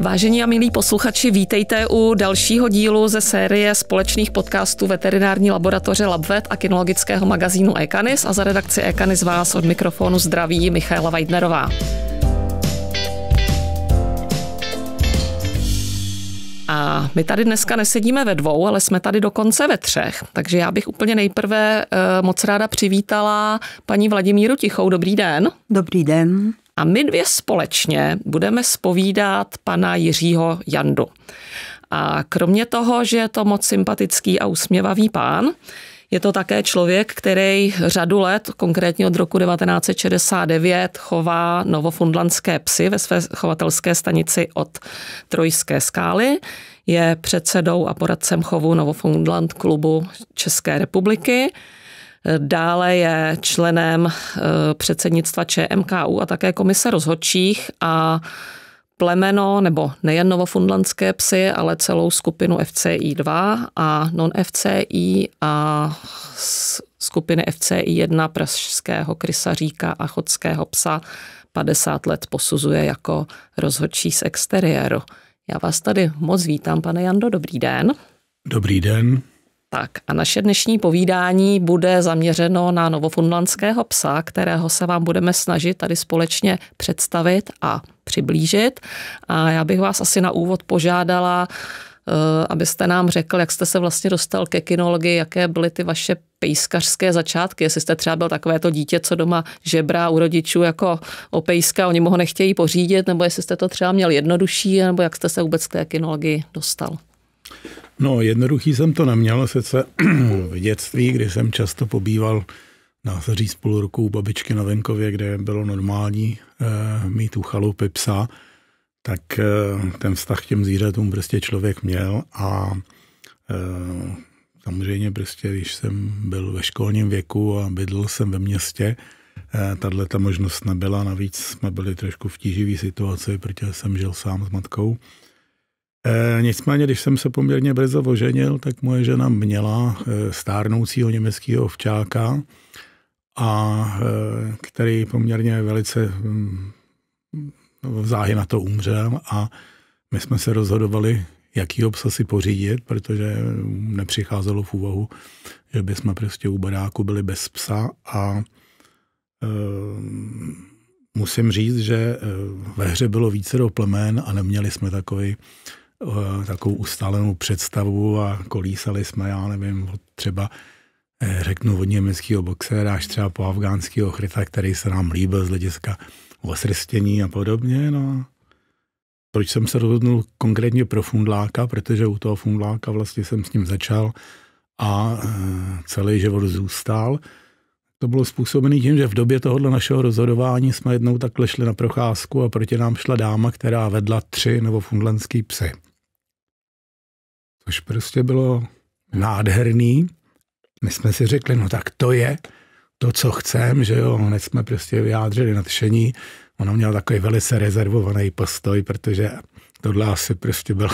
Vážení a milí posluchači, vítejte u dalšího dílu ze série společných podcastů veterinární laboratoře LabVet a kinologického magazínu Ekanis a za redakci Ekanis vás od mikrofonu zdraví Michaela Weidnerová. A my tady dneska nesedíme ve dvou, ale jsme tady dokonce ve třech. Takže já bych úplně nejprve eh, moc ráda přivítala paní Vladimíru Tichou. Dobrý den. Dobrý den. A my dvě společně budeme spovídat pana Jiřího Jandu. A kromě toho, že je to moc sympatický a usměvavý pán, je to také člověk, který řadu let, konkrétně od roku 1969, chová novofundlandské psy ve své chovatelské stanici od Trojské skály. Je předsedou a poradcem chovu Novofundland klubu České republiky Dále je členem eh, předsednictva ČMKU a také komise rozhodčích a plemeno, nebo nejen novofundlandské psy, ale celou skupinu FCI2 a non-FCI a skupiny FCI1 pražského krysaříka a chodského psa 50 let posuzuje jako rozhodčí z exteriéru. Já vás tady moc vítám, pane Jando, dobrý den. Dobrý den. Tak a naše dnešní povídání bude zaměřeno na novofundlandského psa, kterého se vám budeme snažit tady společně představit a přiblížit. A já bych vás asi na úvod požádala, eh, abyste nám řekl, jak jste se vlastně dostal ke kinologii, jaké byly ty vaše pejskařské začátky, jestli jste třeba byl takové to dítě, co doma žebrá u rodičů jako o pejska, oni mu ho nechtějí pořídit, nebo jestli jste to třeba měl jednodušší, nebo jak jste se vůbec k té kinologii dostal. No, jednoduchý jsem to neměl, sice v dětství, kdy jsem často pobýval, na se říct, půl roku u babičky na venkově, kde bylo normální e, mít u chalupy psa, tak e, ten vztah k těm zvířatům prostě člověk měl a e, samozřejmě prostě, když jsem byl ve školním věku a bydl jsem ve městě, tahle ta možnost nebyla, navíc jsme byli trošku v tíživý situaci, protože jsem žil sám s matkou, E, nicméně, když jsem se poměrně brzo oženil, tak moje žena měla eh, stárnoucího německého ovčáka, a eh, který poměrně velice hm, v záhy na to umřel a my jsme se rozhodovali, jaký psa si pořídit, protože hm, nepřicházelo v úvahu, že by jsme prostě u baráku byli bez psa a e, musím říct, že ve hře bylo více do plemen a neměli jsme takový Eh, takovou ustálenou představu a kolísali jsme, já nevím, třeba eh, řeknu od německého boxera až třeba po afgánského chryta, který se nám líbil z hlediska osrstění a podobně. No. Proč jsem se rozhodnul konkrétně pro fundláka? Protože u toho fundláka vlastně jsem s ním začal a eh, celý život zůstal. To bylo způsobené tím, že v době tohohle našeho rozhodování jsme jednou takhle šli na procházku a proti nám šla dáma, která vedla tři novofundlenský psy což prostě bylo nádherný. My jsme si řekli, no tak to je to, co chcem, že jo, hned jsme prostě vyjádřili nadšení. Ono měl takový velice rezervovaný postoj, protože tohle asi prostě byl,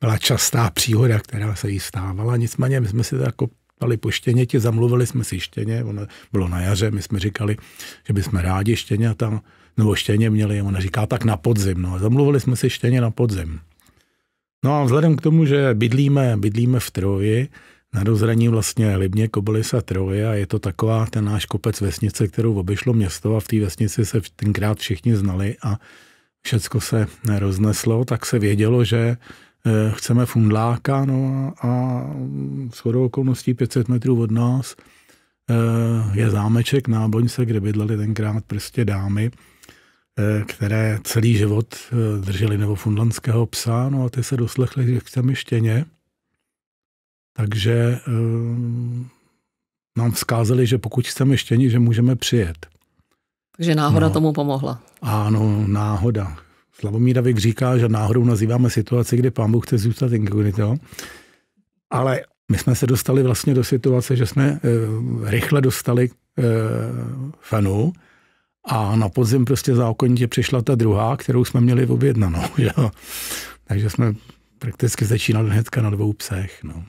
byla častá příhoda, která se jí stávala. Nicméně my jsme si to jako dali po štěněti, zamluvili jsme si štěně, ono bylo na jaře, my jsme říkali, že bychom rádi štěně tam, nebo štěně měli, ona říká tak na podzim, no a zamluvili jsme si štěně na podzim. No a vzhledem k tomu, že bydlíme, bydlíme v Troji, na rozhraní vlastně Libně, Kobolis a Troje a je to taková ten náš kopec vesnice, kterou obešlo město a v té vesnici se tenkrát všichni znali a všecko se rozneslo, tak se vědělo, že eh, chceme fundláka no a shodou okolností 500 metrů od nás eh, je zámeček na Boňce, kde bydleli tenkrát prostě dámy Eh, které celý život eh, drželi nebo fundlandského psa, no a ty se doslechly, že chceme štěně. Takže um, nám vzkázali, že pokud chceme štěni, že můžeme přijet. Takže náhoda no, tomu pomohla. Ano, náhoda. Slavomír Davik říká, že náhodou nazýváme situaci, kdy pán Bůh chce zůstat inkognito. Ale my jsme se dostali vlastně do situace, že jsme uh, rychle dostali uh, fanu, a na podzim prostě zákonitě přišla ta druhá, kterou jsme měli objednanou. Že? Takže jsme prakticky začínali hnedka na dvou psech. No,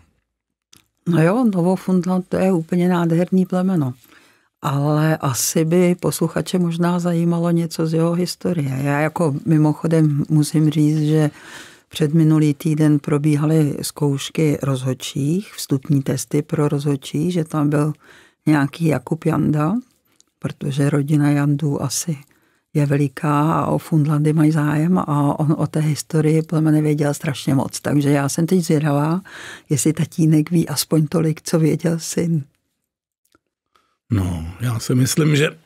no jo, Novofundland to je úplně nádherný plemeno. Ale asi by posluchače možná zajímalo něco z jeho historie. Já jako mimochodem musím říct, že před minulý týden probíhaly zkoušky rozhodčích, vstupní testy pro rozhodčí, že tam byl nějaký Jakub Janda, protože rodina Jandů asi je veliká a o Fundlandy mají zájem a on o té historii podle mě nevěděl strašně moc. Takže já jsem teď zvědavá, jestli tatínek ví aspoň tolik, co věděl syn. No, já si myslím, že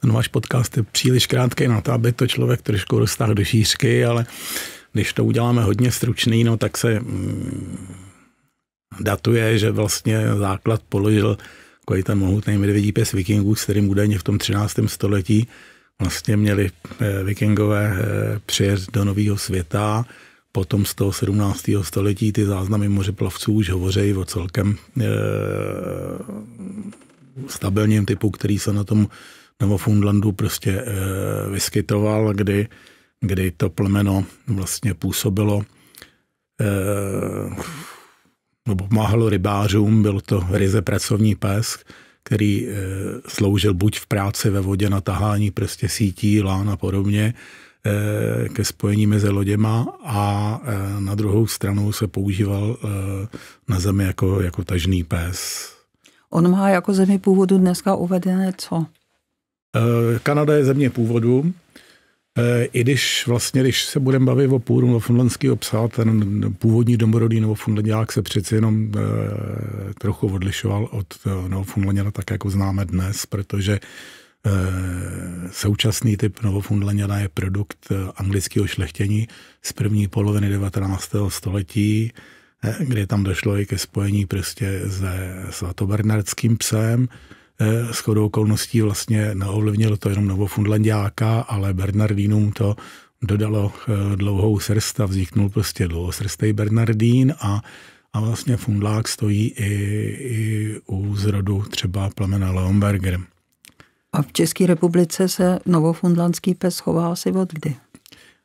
ten váš podcast je příliš krátký na to, aby to člověk trošku dostal do šířky, ale když to uděláme hodně stručný, no tak se mm, datuje, že vlastně základ položil takový ten mohutný medvědí pes vikingů, s kterým údajně v tom 13. století vlastně měli eh, vikingové eh, přijet do nového světa. Potom z toho 17. století ty záznamy mořeplavců už hovoří o celkem e, stabilním typu, který se na tom Novofundlandu prostě e, vyskytoval, kdy, kdy to plemeno vlastně působilo e, nebo pomáhalo rybářům, byl to ryze pracovní pes, který eh, sloužil buď v práci ve vodě na tahání prostě sítí, lán a podobně, eh, ke spojení mezi loděma a eh, na druhou stranu se používal na zemi jako, jako tažný pes. On má jako zemi původu dneska uvedené co? Kanada je země původu. Eh, I když vlastně, když se budeme bavit o půru nofundlandského psa, ten původní domorodý novofunlandiák se přeci jenom e, trochu odlišoval od novofunlanděna tak, jako známe dnes, protože e, současný typ novofunlanděna je produkt anglického šlechtění z první poloviny 19. století, e, kdy tam došlo i ke spojení prostě se svatobernardským psem, Eh, S chodou okolností vlastně neovlivnilo to jenom novofundlandiáka, ale Bernardínům to dodalo eh, dlouhou srst a vzniknul prostě dlouhosrstej Bernardín a, a vlastně fundlák stojí i, i u zrodu třeba plemena Leonberger. A v České republice se novofundlandský pes chová asi od kdy?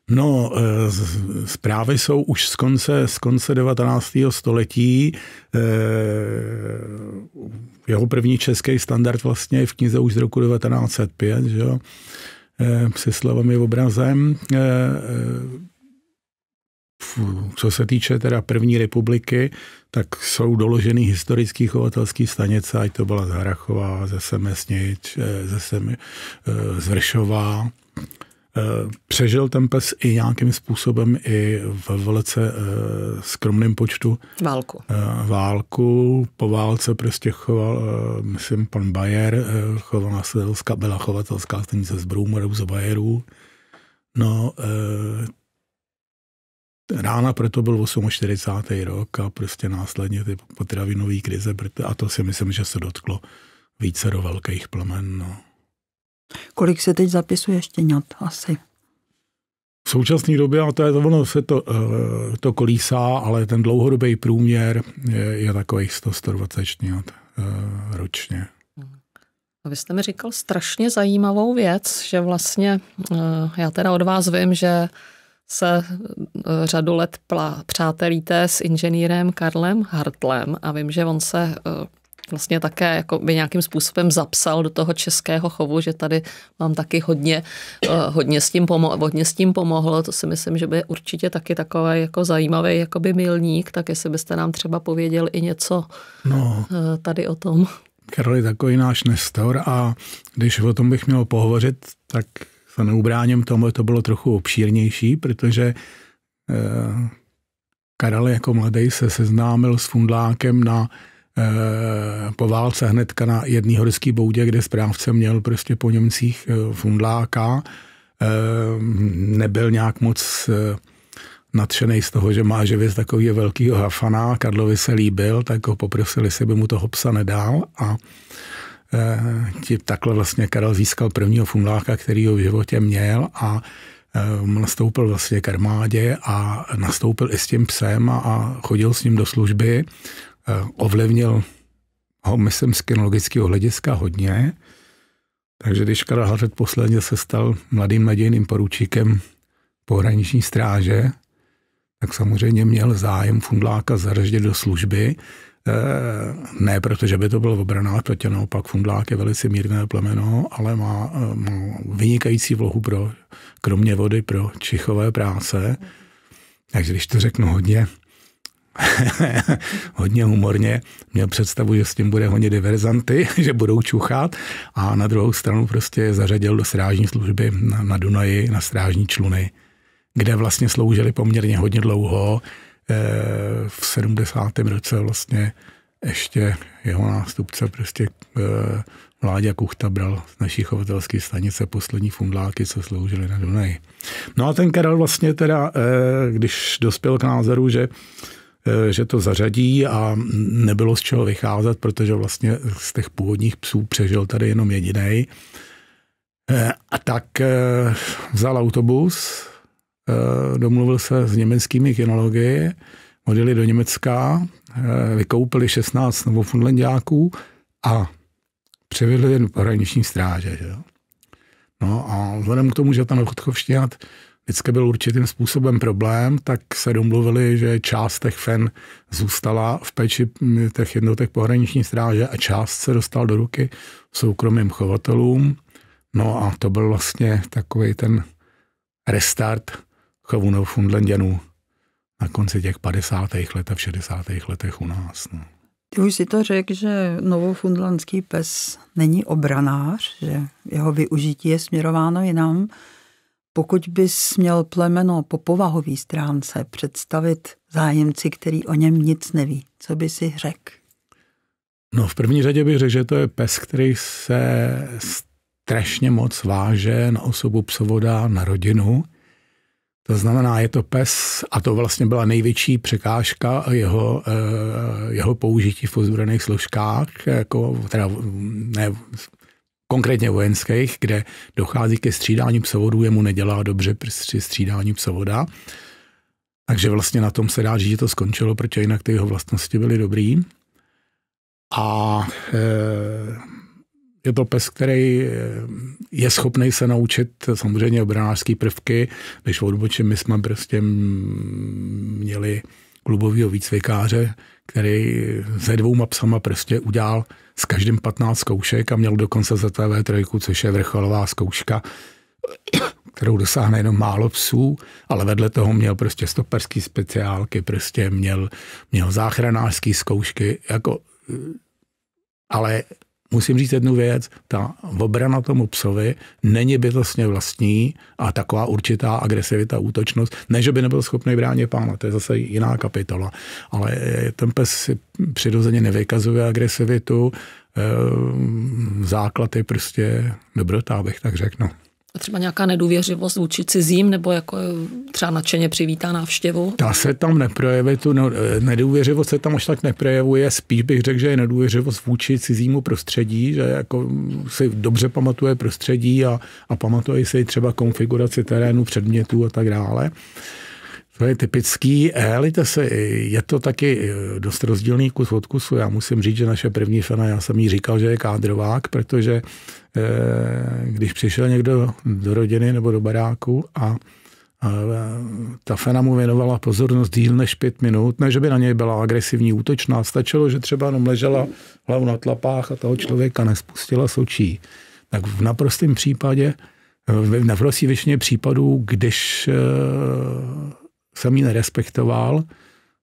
No, eh, zprávy jsou už z konce, z konce 19. století. Eh, jeho první český standard vlastně je v knize už z roku 1905, že jo? Eh, se slovami obrazem. Co se týče teda první republiky, tak jsou doloženy historický chovatelský stanice, ať to byla Zahrachová, ze Semesnič, ze Sem, Eh, přežil ten pes i nějakým způsobem i v velice eh, skromném počtu. Válku. Eh, válku. Po válce prostě choval, myslím, pan Bayer, chovala byla chovatelská stanice z Broumerů, z Bayerů. No, rána proto byl 48. rok a prostě následně ty potravinové krize, a to si myslím, že se dotklo více do velkých plemen. No. Kolik se teď zapisuje štěňat asi? V současné době, a to je ono, se to, eh, to kolísá, ale ten dlouhodobý průměr je, je takových 100-120 štěňat ročně. Vy jste mi říkal strašně zajímavou věc, že vlastně eh, já teda od vás vím, že se eh, řadu let plá, přátelíte s inženýrem Karlem Hartlem a vím, že on se vlastně také jako by nějakým způsobem zapsal do toho českého chovu, že tady mám taky hodně, eh, hodně, s, tím pomo- hodně s tím pomohlo. To si myslím, že by určitě taky takový jako zajímavý jakoby milník, tak jestli byste nám třeba pověděl i něco no. Eh, tady o tom. Karol je takový náš nestor a když o tom bych měl pohovořit, tak se neubráním tomu, to bylo trochu obšírnější, protože eh, Karel jako mladý se seznámil s Fundlákem na Eh, po válce hnedka na jedný horský boudě, kde správce měl prostě po Němcích eh, fundláka. Eh, nebyl nějak moc nadšený z toho, že má živě z velký velkého hafana. Karlovi se líbil, tak ho poprosili, jestli by mu toho psa nedal a ti takhle vlastně Karel získal prvního fundláka, který ho v životě měl a nastoupil vlastně k armádě a nastoupil i s tím psem a chodil s ním do služby Eh, ovlivnil ho, myslím, z kinologického hlediska hodně. Takže když Karel Hařet posledně se stal mladým nadějným poručíkem pohraniční stráže, tak samozřejmě měl zájem Fundláka zařadit do služby. Eh, ne, protože by to byl obraná, protože naopak Fundlák je velice mírné plemeno, ale má, eh, má vynikající vlohu pro, kromě vody, pro čichové práce. Mhm. Takže když to řeknu hodně, hodně humorně, měl představu, že s tím bude honit diverzanty, že budou čuchat a na druhou stranu prostě zařadil do strážní služby na, na Dunaji, na strážní čluny, kde vlastně sloužili poměrně hodně dlouho. Eh, v 70. roce vlastně ještě jeho nástupce prostě eh, Vláďa Kuchta bral z naší chovatelské stanice poslední fundláky, co sloužily na Dunaji. No a ten Karel vlastně teda, eh, když dospěl k názoru, že Eh, že to zařadí a nebylo z čeho vycházet, protože vlastně z těch původních psů přežil tady jenom jediný. Eh, a tak eh, vzal autobus, domluvil se s německými kinology, odjeli do Německa, vykoupili 16 novofundlendiáků a přivedli jen do pohraniční stráže. Že? No a vzhledem k tomu, že ta novotkovština vždycky byl určitým způsobem problém, tak se domluvili, že část těch fen zůstala v péči těch jednotek pohraniční stráže a část se dostal do ruky soukromým chovatelům. No a to byl vlastně takový ten restart chovu Newfoundlandianů na konci těch 50. let a v 60. letech u nás. No. Ty už si to řekl, že novofundlandský pes není obranář, že jeho využití je směrováno jinam. Pokud bys měl plemeno po povahový stránce představit zájemci, který o něm nic neví, co by si řekl? No v první řadě bych řekl, že to je pes, který se strašně moc váže na osobu psovoda, na rodinu. To znamená, je to pes, a to vlastně byla největší překážka jeho, eh, jeho použití v ozbrojených složkách, jako, teda ne konkrétně vojenských, kde dochází ke střídání psovodů, jemu nedělá dobře při střídání psovoda. Takže vlastně na tom se dá říct, že to skončilo, protože jinak ty jeho vlastnosti byly dobrý. A e, je to pes, který e, je schopný se naučit samozřejmě obranářské prvky, když v odboči my jsme prostě měli klubového výcvikáře, který se dvouma psama prostě udělal s každým 15 zkoušek a měl dokonce ZTV3, což je vrcholová zkouška, kterou dosáhne jenom málo psů, ale vedle toho měl prostě stoperský speciálky, prostě měl, měl záchranářský zkoušky, jako, ale musím říct jednu věc, ta obrana tomu psovi není bytostně vlastní a taková určitá agresivita, útočnost, ne, že by nebyl schopný bránit pána, to je zase jiná kapitola, ale eh, ten pes si přirozeně nevykazuje agresivitu, eh, základ je prostě dobrota, abych tak řekl. No třeba nějaká nedůvěřivost vůči cizím, nebo jako třeba nadšeně přivítá návštěvu? Ta se tam neprojevuje, tu no, eh, nedůvěřivost se tam až tak neprojevuje, spíš bych řekl, že je nedůvěřivost vůči cizímu prostředí, že jako si dobře pamatuje prostředí a, a pamatuje si třeba konfiguraci terénu, předmětů a tak dále. To je typický, eh, helejte se, eh, je to taky eh, dost rozdílný kus od kusu. Já musím říct, že naše první fena, já jsem jí říkal, že je kádrovák, protože když přišel někdo do rodiny nebo do baráku a ta Fena mu věnovala pozornost díl než pět minut, ne, že by na něj byla agresivní, útočná, stačilo, že třeba jenom ležela hlavu na tlapách a toho člověka nespustila s očí. Tak v naprostém případě, v naprosté většině případů, když jsem ji nerespektoval,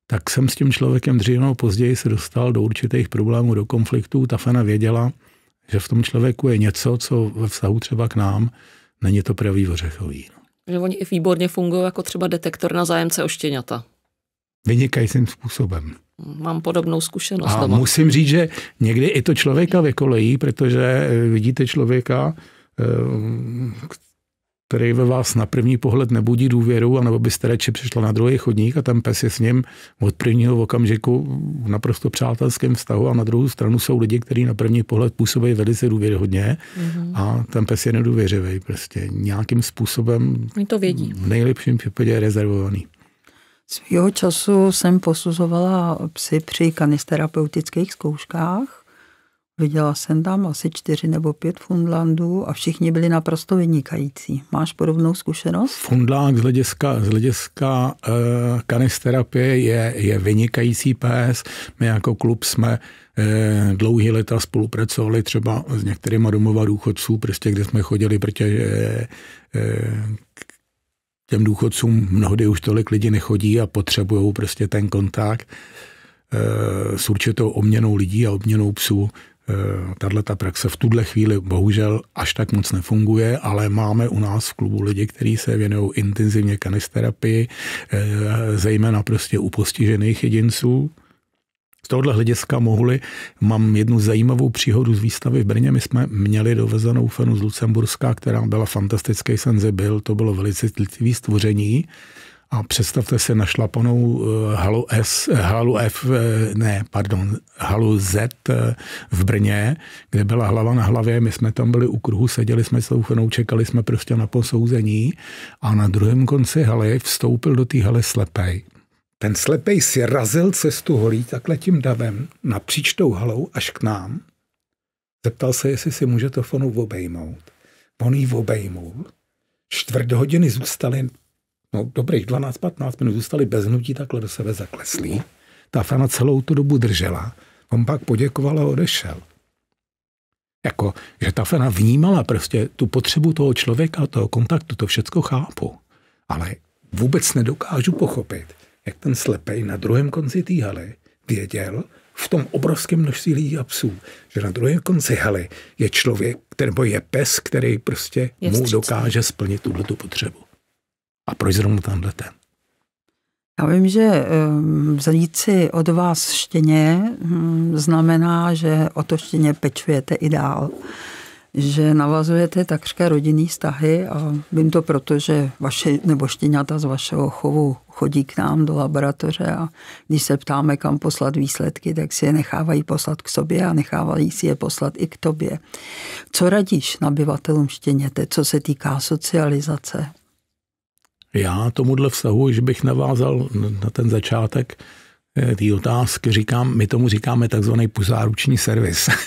tak jsem s tím člověkem dřív nebo později se dostal do určitých problémů, do konfliktů. Ta Fena věděla, že v tom člověku je něco, co ve vztahu třeba k nám není to pravý ořechový. No. Že oni i výborně fungují jako třeba detektor na zájemce o štěňata. Vynikajícím způsobem. Mám podobnou zkušenost. A doma. musím říct, že někdy i to člověka vykolejí, protože eh, vidíte člověka, eh, který ve vás na první pohled nebudí důvěru, anebo byste radši přišla na druhý chodník a ten pes je s ním od prvního okamžiku v naprosto přátelském vztahu a na druhou stranu jsou lidi, kteří na první pohled působí velice důvěryhodně mm-hmm. a ten pes je nedůvěřivý, prostě nějakým způsobem Oni to vědí. v nejlepším případě je rezervovaný. Svýho času jsem posuzovala psy při kanisterapeutických zkouškách Viděla jsem tam asi čtyři nebo pět Fundlandů a všichni byli naprosto vynikající. Máš podobnou zkušenost? Fundland z hlediska, z hlediska uh, kanisterapie je, je vynikající pes. My jako klub jsme eh, dlouhý leta spolupracovali třeba s některýma domova důchodců, prostě kde jsme chodili, protože eh, těm důchodcům mnohdy už tolik lidí nechodí a potřebují prostě ten kontakt s určitou obměnou lidí a obměnou psů Eh, tahle ta praxe v tuhle chvíli bohužel až tak moc nefunguje, ale máme u nás v klubu lidi, kteří se věnují intenzivně kanisterapii, eh, zejména prostě u postižených jedinců. Z tohohle hlediska mohli, mám jednu zajímavou příhodu z výstavy v Brně. My jsme měli dovezenou fenu z Lucemburska, která byla fantastický senzibil, byl, to bylo velice citlivý stvoření. A představte si našlapanou eh, halu, S, eh, halu F, eh, ne, pardon, halu Z v Brně, kde byla hlava na hlavě, my jsme tam byli u kruhu, seděli jsme s louchenou, čekali jsme prostě na posouzení a na druhém konci haly vstoupil do té haly slepej. Ten slepej si razil cestu holí takhle tím davem napříč tou halou až k nám. Zeptal se, jestli si může to fonu obejmout. On ji obejmul. Čtvrt hodiny zůstali no dobrých 12-15 minut zůstali bez hnutí, takhle do sebe zakleslí. Ta Fana celou tu dobu držela. On pak poděkoval a odešel. Jako, že ta Fana vnímala prostě tu potřebu toho člověka, toho kontaktu, to všecko chápu. Ale vůbec nedokážu pochopit, jak ten slepej na druhém konci té haly věděl, v tom obrovském množství lidí a psů, že na druhém konci haly je člověk, nebo je pes, který prostě je mu dokáže splnit tuhle tu potřebu. A proč zrovna tenhle ten? Já vím, že ehm, vzít si od vás štěně hm, znamená, že o to štěně pečujete i dál že navazujete takřka rodinný vztahy a vím to proto, že vaše, nebo štěňata z vašeho chovu chodí k nám do laboratoře a když se ptáme, kam poslat výsledky, tak si je nechávají poslat k sobě a nechávají si je poslat i k tobě. Co radíš nabyvatelům štěněte, co se týká socializace? Já tomuhle vztahu, že bych navázal na ten začátek eh, té otázky, říkám, my tomu říkáme takzvaný pozáruční servis.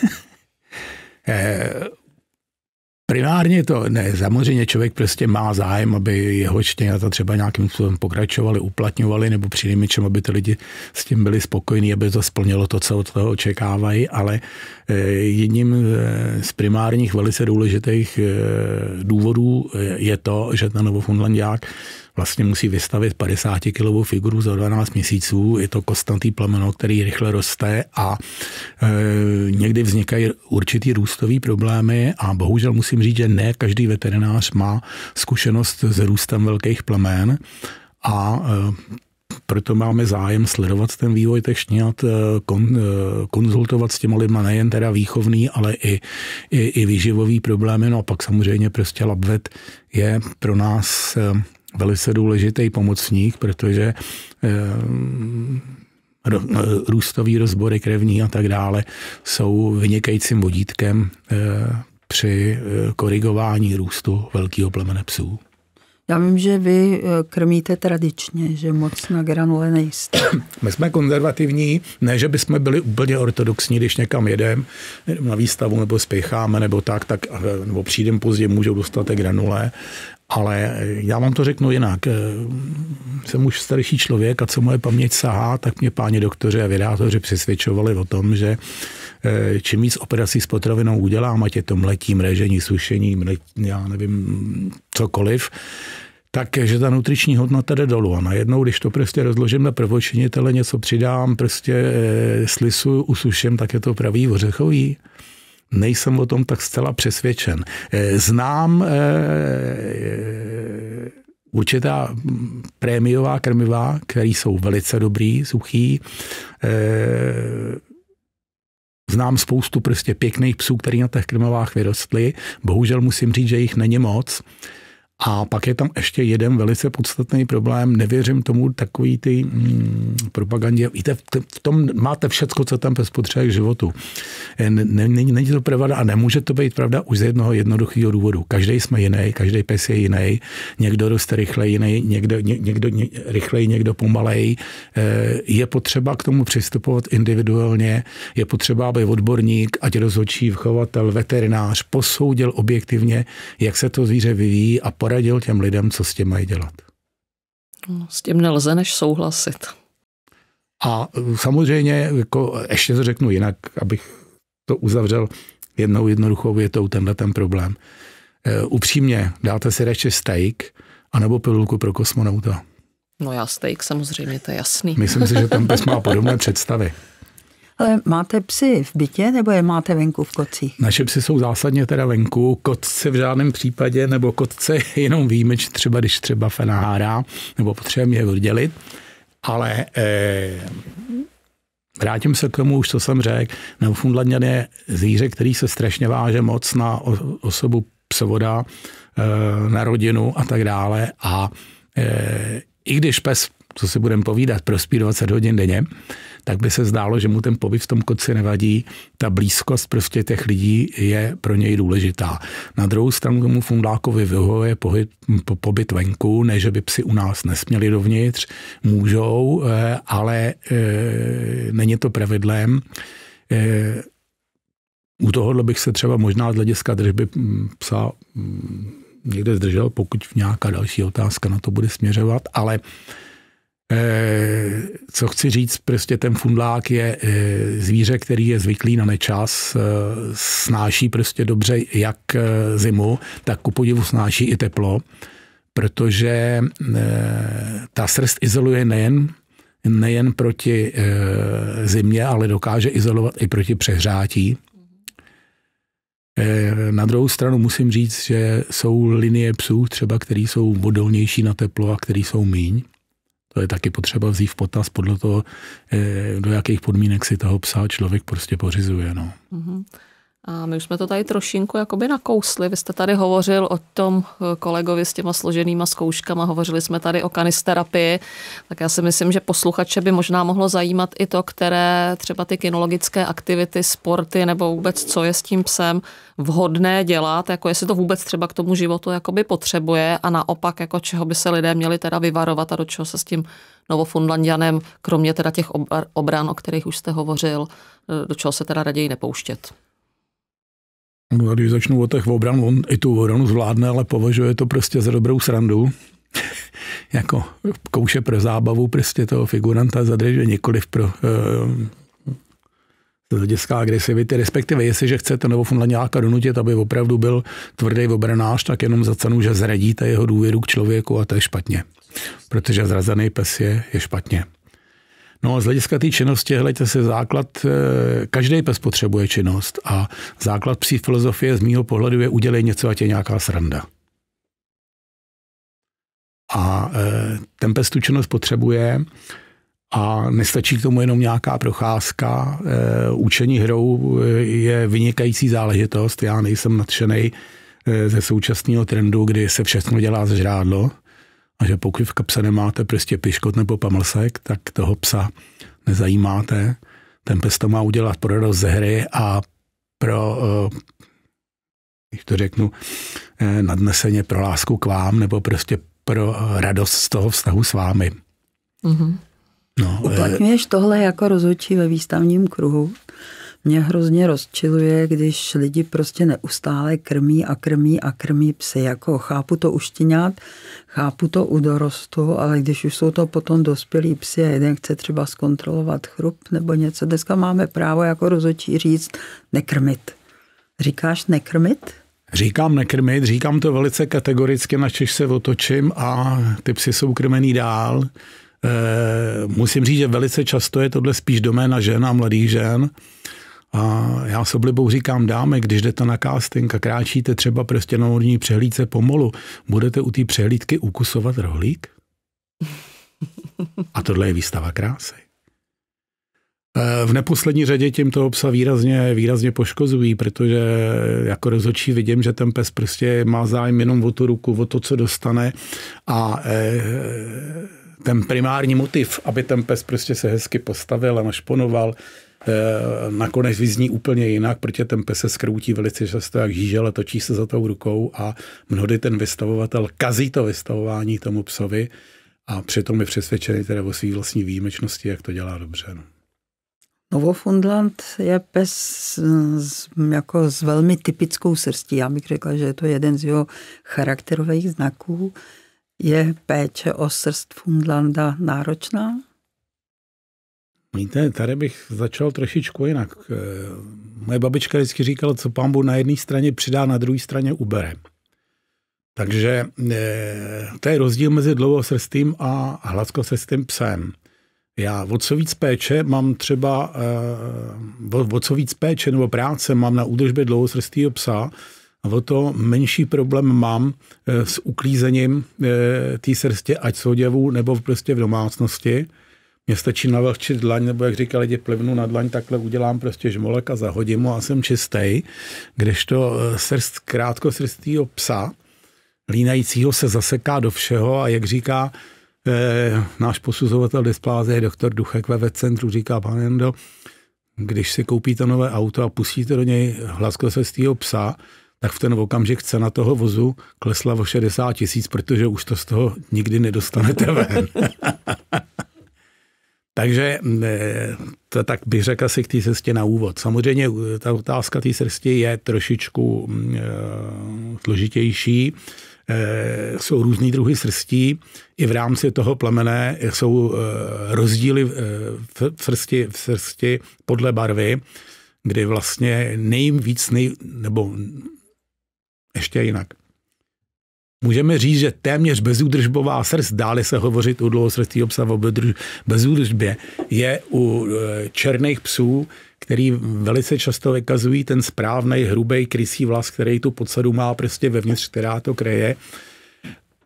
Eh, primárně to, ne, samozřejmě člověk prostě má zájem, aby jeho to třeba nějakým způsobem pokračovali, uplatňovali, nebo čem, aby ty lidi s tím byli spokojení, aby to splnilo to, co od toho očekávají, ale eh, jedním z primárních velice důležitých důvodů je to, že ten Novofundlandiák vlastně musí vystavit 50-kilovou figuru za 12 měsíců. Je to kostnatý plameno, který rychle roste a e, někdy vznikají určitý růstový problémy a bohužel musím říct, že ne každý veterinář má zkušenost s růstem velkých plamen a e, proto máme zájem sledovat ten vývoj těch šňat, e, kon, e, konzultovat s těma lidma nejen teda výchovný, ale i, i, i výživový problémy. No a pak samozřejmě prostě labvet je pro nás e, velice důležitý pomocník, protože eh, eh, růstový rozbory krevní a tak dále jsou vynikajícím vodítkem eh, při korigování růstu velkého plemene psů. Já vím, že vy krmíte tradičně, že moc na granule nejste. My jsme konzervativní, ne, že bychom byli úplně ortodoxní, když někam jedeme na výstavu nebo spěcháme nebo tak, tak nebo přijdem pozdě, můžou dostat granule, ale eh, já vám to řeknu jinak. Eh, jsem už starší člověk a co moje paměť sahá, tak mě páni doktoři a vědátoři přesvědčovali o tom, že eh, čím víc operací s potravinou udělám, ať je to mletím, režení, sušení, mlet, já nevím, cokoliv, takže ta nutriční hodnota jde dolů. A najednou, když to prostě rozložím na prvočinitele, něco přidám, prostě e, slisu, usuším, tak je to pravý ořechový nejsem o tom tak zcela přesvědčen. Eh, znám eh, eh, určitá mm, prémiová krmiva, které jsou velice dobrý, suchý. Znám spoustu prostě pěkných psů, který na těch krmivách vyrostly. Bohužel musím říct, že jich není moc. A pak je tam ještě jeden velice podstatný problém. Nevěřím tomu takový ty mm, propagandě. Víte, v tom máte všecko, co tam bez potřeba k životu. Není, není to pravda a nemůže to být pravda už z jednoho jednoduchého důvodu. Každý jsme jiný, každý pes je jiný. Někdo roste rychleji, jiný, někdo, ně, někdo ně, rychleji, někdo pomalej. E, je potřeba k tomu přistupovat individuálně. Je potřeba, aby odborník, ať rozhodčí, chovatel, veterinář posoudil objektivně, jak se to zvíře vyvíjí a poradil těm lidem, co s tím mají dělat. No, s tím nelze než souhlasit. A uh, samozřejmě, jako ještě to řeknu jinak, abych to uzavřel jednou jednoduchou větou tenhle ten problém. Eh, upřímně, dáte si radši steak anebo pilulku pro kosmonauta? No já steak samozřejmě, to je jasný. Myslím si, že ten pes má podobné představy. Ale máte psy v bytě nebo je máte venku v kocích? Naše psy jsou zásadně teda venku. Kotce v žádném případě, nebo kotce jenom výjimeč, třeba když třeba fenahára nebo potřebujeme je oddělit. Ale eh, vrátím se k tomu už, co jsem řekl. Neufundlandňan je zvíře, který se strašně váže moc na osobu psovoda, eh, na rodinu a tak dále. A eh, i když pes, co si budeme povídat, prospí 20 hodin denně, eh, tak by se zdálo, že mu ten pobyt v tom koci nevadí. Ta blízkost prostě těch lidí je pro něj důležitá. Na druhou stranu tomu fundákovi vyhovuje pohyb, pobyt venku, ne, že by psi u nás nesměli dovnitř, můžou, eh, ale eh, není to pravidlem. Eh, u tohohle bych se třeba možná z hlediska držby hm, psa hm, někde zdržel, pokud nějaká další otázka na to bude směřovat, ale Eh, co chci říct, prostě ten fundlák je eh, zvíře, který je zvyklý na nečas, eh, snáší prostě dobře jak zimu, tak ku podivu snáší i teplo, protože ta srst izoluje nejen nejen proti zimě, ale dokáže izolovat i proti přehrátí. Na druhou stranu musím říct, že jsou linie psů třeba, který jsou odolnější na teplo a který jsou míň. To je taky potřeba vzít v potaz podle toho, eh, do jakých podmínek si toho psa člověk prostě pořizuje. No. Mm-hmm. A my už jsme to tady trošinku jakoby nakousli. Vy jste tady hovořil o tom eh, kolegovi s těma složenýma zkouškama, hovořili jsme tady o kanisterapii, tak já si myslím, že posluchače by možná mohlo zajímat i to, které třeba ty kinologické aktivity, sporty nebo vůbec co je s tím psem vhodné dělat, jako jestli to vůbec třeba k tomu životu jakoby potřebuje a naopak, jako čeho by se lidé měli teda vyvarovat a do čeho se s tím novofundlandianem, kromě teda těch obran, o kterých už jste hovořil, eh, do čeho se teda raději nepouštět. No a když začnu o těch obran, on i tu obranu zvládne, ale považuje to prostě za dobrou srandu. jako kouše pro zábavu prostě toho figuranta zadržuje nikoliv pro uh, z hlediska agresivity, respektive jestliže chcete nebo Funlaňáka donutit, aby opravdu byl tvrdý obranář, tak jenom za cenu, že zradíte jeho důvěru k člověku a to je špatně. Protože zrazený pes je, je špatně. No a z hlediska té činnosti, hledajte se základ, eh, každý pes potřebuje činnost a základ psí filozofie z mýho pohledu je udělej něco, a tě nějaká sranda. A eh, ten pes tu činnost potřebuje a nestačí k tomu jenom nějaká procházka. Eh, učení hrou je vynikající záležitost. Já nejsem nadšený ze současného trendu, kdy se všechno dělá z žrádlo a že pokud v kapse nemáte prostě piškot nebo pamlsek, tak toho psa nezajímáte. Ten pes to má udělat pro radost ze hry a pro, eh, když to řeknu, eh, nadneseně pro lásku k vám nebo prostě pro eh, radost z toho vztahu s vámi. Mm-hmm. No, Uplatňuješ e... tohle jako rozhodčí ve výstavním kruhu? Mě hrozně rozčiluje, když lidi prostě neustále krmí a krmí a krmí psy. Jako chápu to uštěňat, Chápu to u dorostu, ale když už jsou to potom dospělí psy a jeden chce třeba zkontrolovat chrup nebo něco, dneska máme právo jako rozhodčí říct nekrmit. Říkáš nekrmit? Říkám nekrmit, říkám to velice kategoricky, na čež se otočím a ty psy jsou krmený dál. E, musím říct, že velice často je tohle spíš doména žen a mladých žen, a já s oblibou říkám, dáme, když jdete na casting a kráčíte třeba prostě na horní přehlídce pomolu, budete u té přehlídky ukusovat rohlík? A tohle je výstava krásy. E, v neposlední řadě tím toho psa výrazně, výrazně poškozují, protože jako rozhodčí vidím, že ten pes prostě má zájem jenom o tu ruku, o to, co dostane a e, ten primární motiv, aby ten pes prostě se hezky postavil a našponoval, Eh, nakonec vyzní úplně jinak, protože ten pes se skroutí velice často jak žížele, točí se za tou rukou a mnohdy ten vystavovatel kazí to vystavování tomu psovi a přitom je přesvědčený tedy o své vlastní výjimečnosti, jak to dělá dobře. No. Novofundland je pes s, jako s velmi typickou srstí. Já bych řekla, že je to jeden z jeho charakterových znaků. Je péče o srst Fundlanda náročná? Víte, tady bych začal trošičku jinak. Eh, moje babička vždycky říkala, co pán Bůh na jedné straně přidá, na druhé straně ubere. Takže eh, to je rozdíl mezi dlouhosrstým a hladkosrstým psem. Já o co víc péče mám třeba, eh, o co víc péče nebo práce mám na údržbě dlouhosrstýho psa, a o to menší problém mám s uklízením té srstě, ať v oděvu nebo prostě v domácnosti. Mě stačí navlhčit dlaň, nebo jak říkali lidi, plivnu na dlaň, takhle udělám prostě žmolek a zahodím ho a jsem čistý. Kdežto eh, srst krátkosrstýho psa, línajícího se zaseká do všeho a jak říká eh, náš posuzovatel displázie, doktor Duchek ve centru říká pan Jendo, když si koupíte nové auto a pustíte do něj hlaskosrstýho psa, tak v ten okamžik cena toho vozu klesla o 60 tisíc, protože už to z toho nikdy nedostanete ven. Takže mm, e, to, tak bych řekl si k té cestě na úvod. Samozřejmě e, ta otázka té srsti je trošičku mm, e, složitější. jsou různý druhy srstí. I v rámci toho plemene jsou rozdíly v, v, srsti, v srsti podle barvy, kdy vlastně nejvíc, nej, nebo ještě jinak. Můžeme říct, že téměř bezúdržbová srst, dále se hovořit u dlouhosrstí obsa o bezúdržbě, je u e, černých psů, který velice často vykazují ten správný hrubý krysí vlas, který tu podsadu má prostě vevnitř, která to kreje.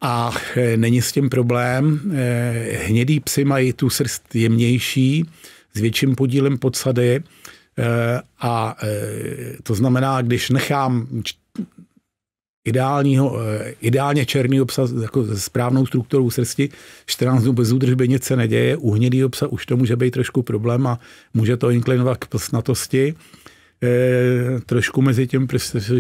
A e, není s tím problém. E, hnědý psy mají tu srst jemnější, s větším podílem podsady. A to znamená, když nechám ideálního, eh, ideálně černýho psa jako se správnou strukturou srsti, 14 dnů bez údržby nic se neděje, u hnědýho psa už to může být trošku problém a může to inklinovat k plsnatosti. E, trošku mezi tím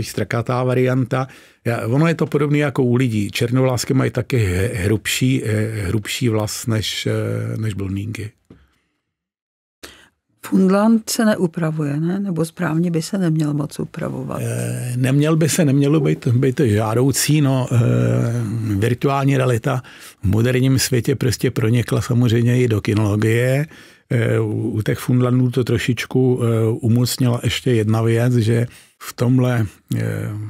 strakatá varianta. Ja, ono je to podobné jako u lidí. Černovlásky mají taky hrubší, eh, hrubší vlas než, než blondýnky. Fundland se neupravuje, ne? nebo správně by se neměl moc upravovat? E, neměl by se, nemělo to být žádoucí, no e, virtuální realita v moderním světě prostě pronikla samozřejmě i do kinologie. E, u, u těch Fundlandů to trošičku e, umocnila ještě jedna věc, že v tomhle,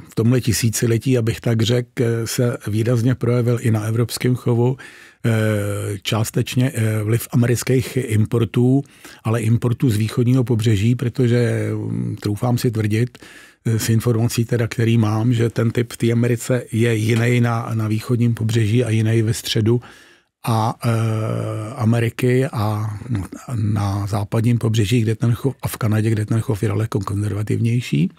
v tomhle tisíciletí, abych tak řekl, se výrazně projevil i na evropském chovu Eh, částečně eh, vliv amerických importů, ale importů z východního pobřeží, protože mm, troufám si tvrdit, eh, s informací, teda, který mám, že ten typ v té Americe je jiný na, na východním pobřeží a jiný ve středu a e, Ameriky a na západním pobřeží, kde ten chov, a v Kanadě, kde ten chov je daleko konzervativnější.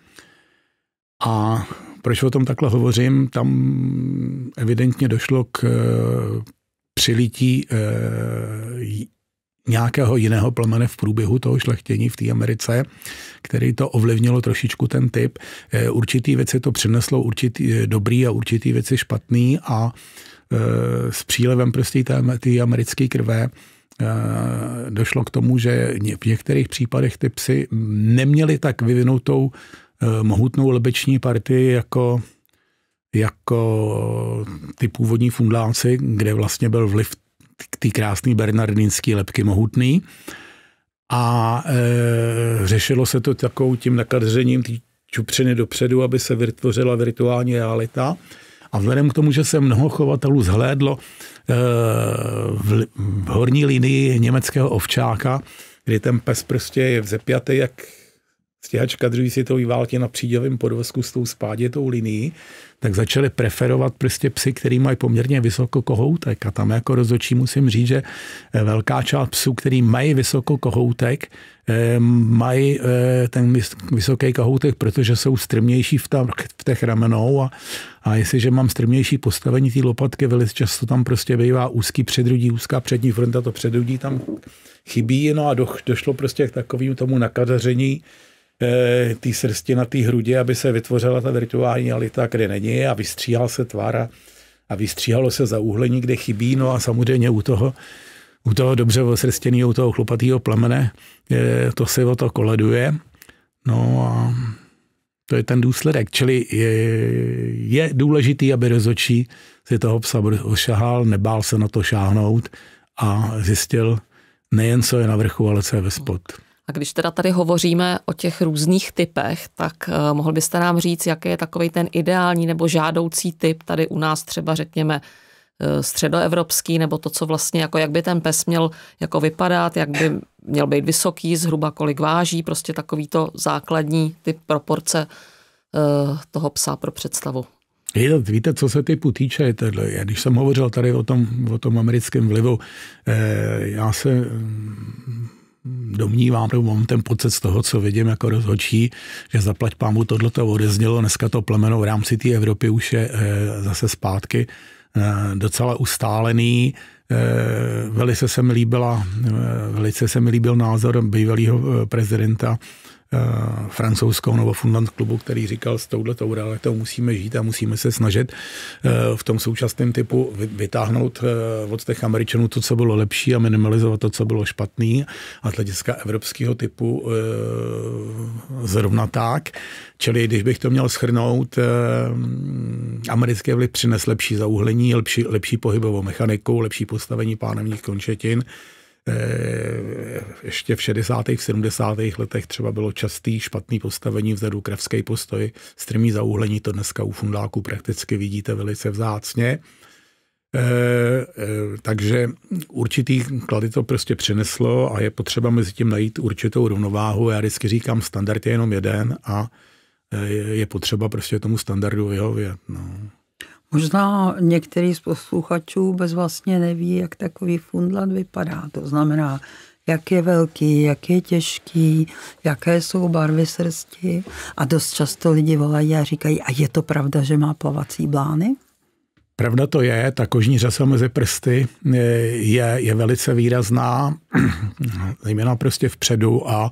A proč o tom takhle hovořím? Tam evidentně došlo k přilití e, nějakého jiného plemene v průběhu toho šlechtění v té Americe, který to ovlivnilo trošičku ten typ. E, určitý věci to přineslo určitý eh, dobrý a určitý věci špatný a e, s přílevem prostě té americké krve došlo k tomu, že v některých případech ty psy neměly tak vyvinutou mohutnou lebeční partii jako jako ty původní fundláci, kde vlastně byl vliv ty krásný bernardinský lepky mohutný. A e, řešilo se to takovou tím nakadřením ty čupřiny dopředu, aby se vytvořila virtuální realita. A vzhledem k tomu, že se mnoho chovatelů zhlédlo e, v, v horní linii německého ovčáka, kdy ten pes prostě je vzepjatý, jak stíhačka druhé světové války na příděvém podvozku s tou spádětou linií, tak začali preferovat prostě psy, který mají poměrně vysoko kohoutek. A tam jako rozhodčí musím říct, že eh, velká část psů, který mají vysoko kohoutek, eh, mají eh, ten vysoký kohoutek, protože jsou strmější v, tam, v těch ramenou a, a jestliže mám strmější postavení té lopatky, velice často tam prostě bývá úzký předrudí, úzká přední fronta, to předrudí tam chybí, no a do, došlo prostě k takovému tomu nakadaření, Eh, té srsti na té hrudě, aby se vytvořila ta virtuální alita, kde není a vystříhal se tvára, a, a vystříhalo se za úhlení, kde chybí, no a samozřejmě u toho, u toho dobře osrstěného, u toho chlupatého plamene, je, eh, to se o to koleduje. No a to je ten důsledek. Čili je, je důležitý, aby rozočí si toho psa ošahal, nebál se na to šáhnout a zjistil nejen, co je na vrchu, ale co je ve spod. A když teda tady hovoříme o těch různých typech, tak eh, mohl byste nám říct, jaký je takový ten ideální nebo žádoucí typ tady u nás třeba řekněme eh, středoevropský, nebo to, co vlastně, jako jak by ten pes měl jako vypadat, jak by měl být vysoký, zhruba kolik váží, prostě takový to základní typ proporce eh, toho psa pro představu. Jo, víte, co se typu týče, tedy. já když jsem hovořil tady o tom, o tom americkém vlivu, já se domnívám, nebo mám ten pocit z toho, co vidím jako rozhodčí, že zaplať pámu tohle to odeznělo, dneska to plemeno v rámci té Evropy už je eh, zase zpátky eh, docela ustálený. Eh, velice se mi, líbila, velice se mi líbil názor bývalého prezidenta Eh, francouzskou nebo fundant klubu, který říkal s touhletou realitou musíme žít a musíme se snažit eh, v tom současném typu vytáhnout eh, od těch Američanů to, co bylo lepší a minimalizovat to, co bylo špatný a z hlediska evropského typu zrovna tak. Čili když bych to měl schrnout, americké vliv přines lepší zauhlení, lepší, lepší pohybovou mechaniku, lepší postavení pánemních končetin, Eh, ještě v 60. v 70. letech třeba bylo častý špatný postavení vzadu krevský postoj, strmý zaúhlení to dneska u fundáků prakticky vidíte velice vzácně. E, e, takže určitý klady to prostě přineslo a je potřeba mezi tím najít určitou rovnováhu. Já vždycky říkám, standard je jenom jeden a je potřeba prostě tomu standardu vyhovět. No. Možná některý z posluchačů bez vlastně neví, jak takový fundland vypadá. To znamená, jak je velký, jak je těžký, jaké jsou barvy srsti. A dost často lidi volají a říkají, a je to pravda, že má plavací blány? Pravda to je, ta kožní řasa mezi prsty eh, je, je velice výrazná, zejména prostě vpředu a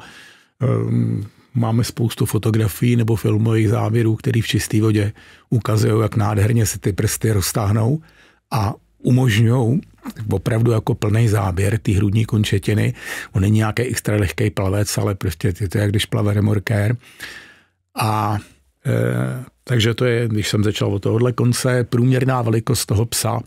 ehm, Máme spoustu fotografií nebo filmových záběrů, které v čisté vodě ukazují, jak nádherně se ty prsty roztáhnou a umožňují opravdu jako plný záběr ty hrudní končetiny. On není nějaký extra lehký plavec, ale prostě je to jak když plave remorkér. A e, takže to je, když jsem začal od tohohle konce, průměrná velikost toho psa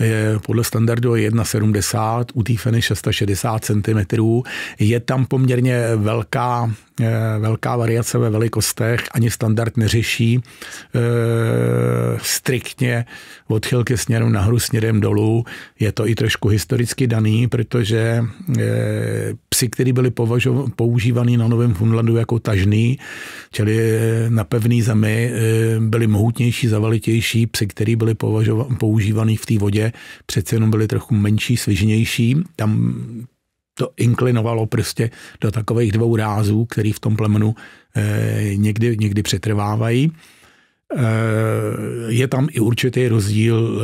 je podle standardu 1,70, u té feny 660 cm. Je tam poměrně velká, eh, velká variace ve velikostech, ani standard neřeší e, striktně odchylky směrem nahoru, směrem dolů. Je to i trošku historicky daný, protože e, psy, které byly používané na Novém Fundlandu jako tažný, čili na pevný zemi, byly mohutnější, zavalitější, psy, které byly používané v té vodě, přece jenom byly trochu menší, svižnější. Tam to inklinovalo prostě do takových dvou rázů, který v tom plemenu eh, někdy, někdy přetrvávají. Eh, je tam i určitý rozdíl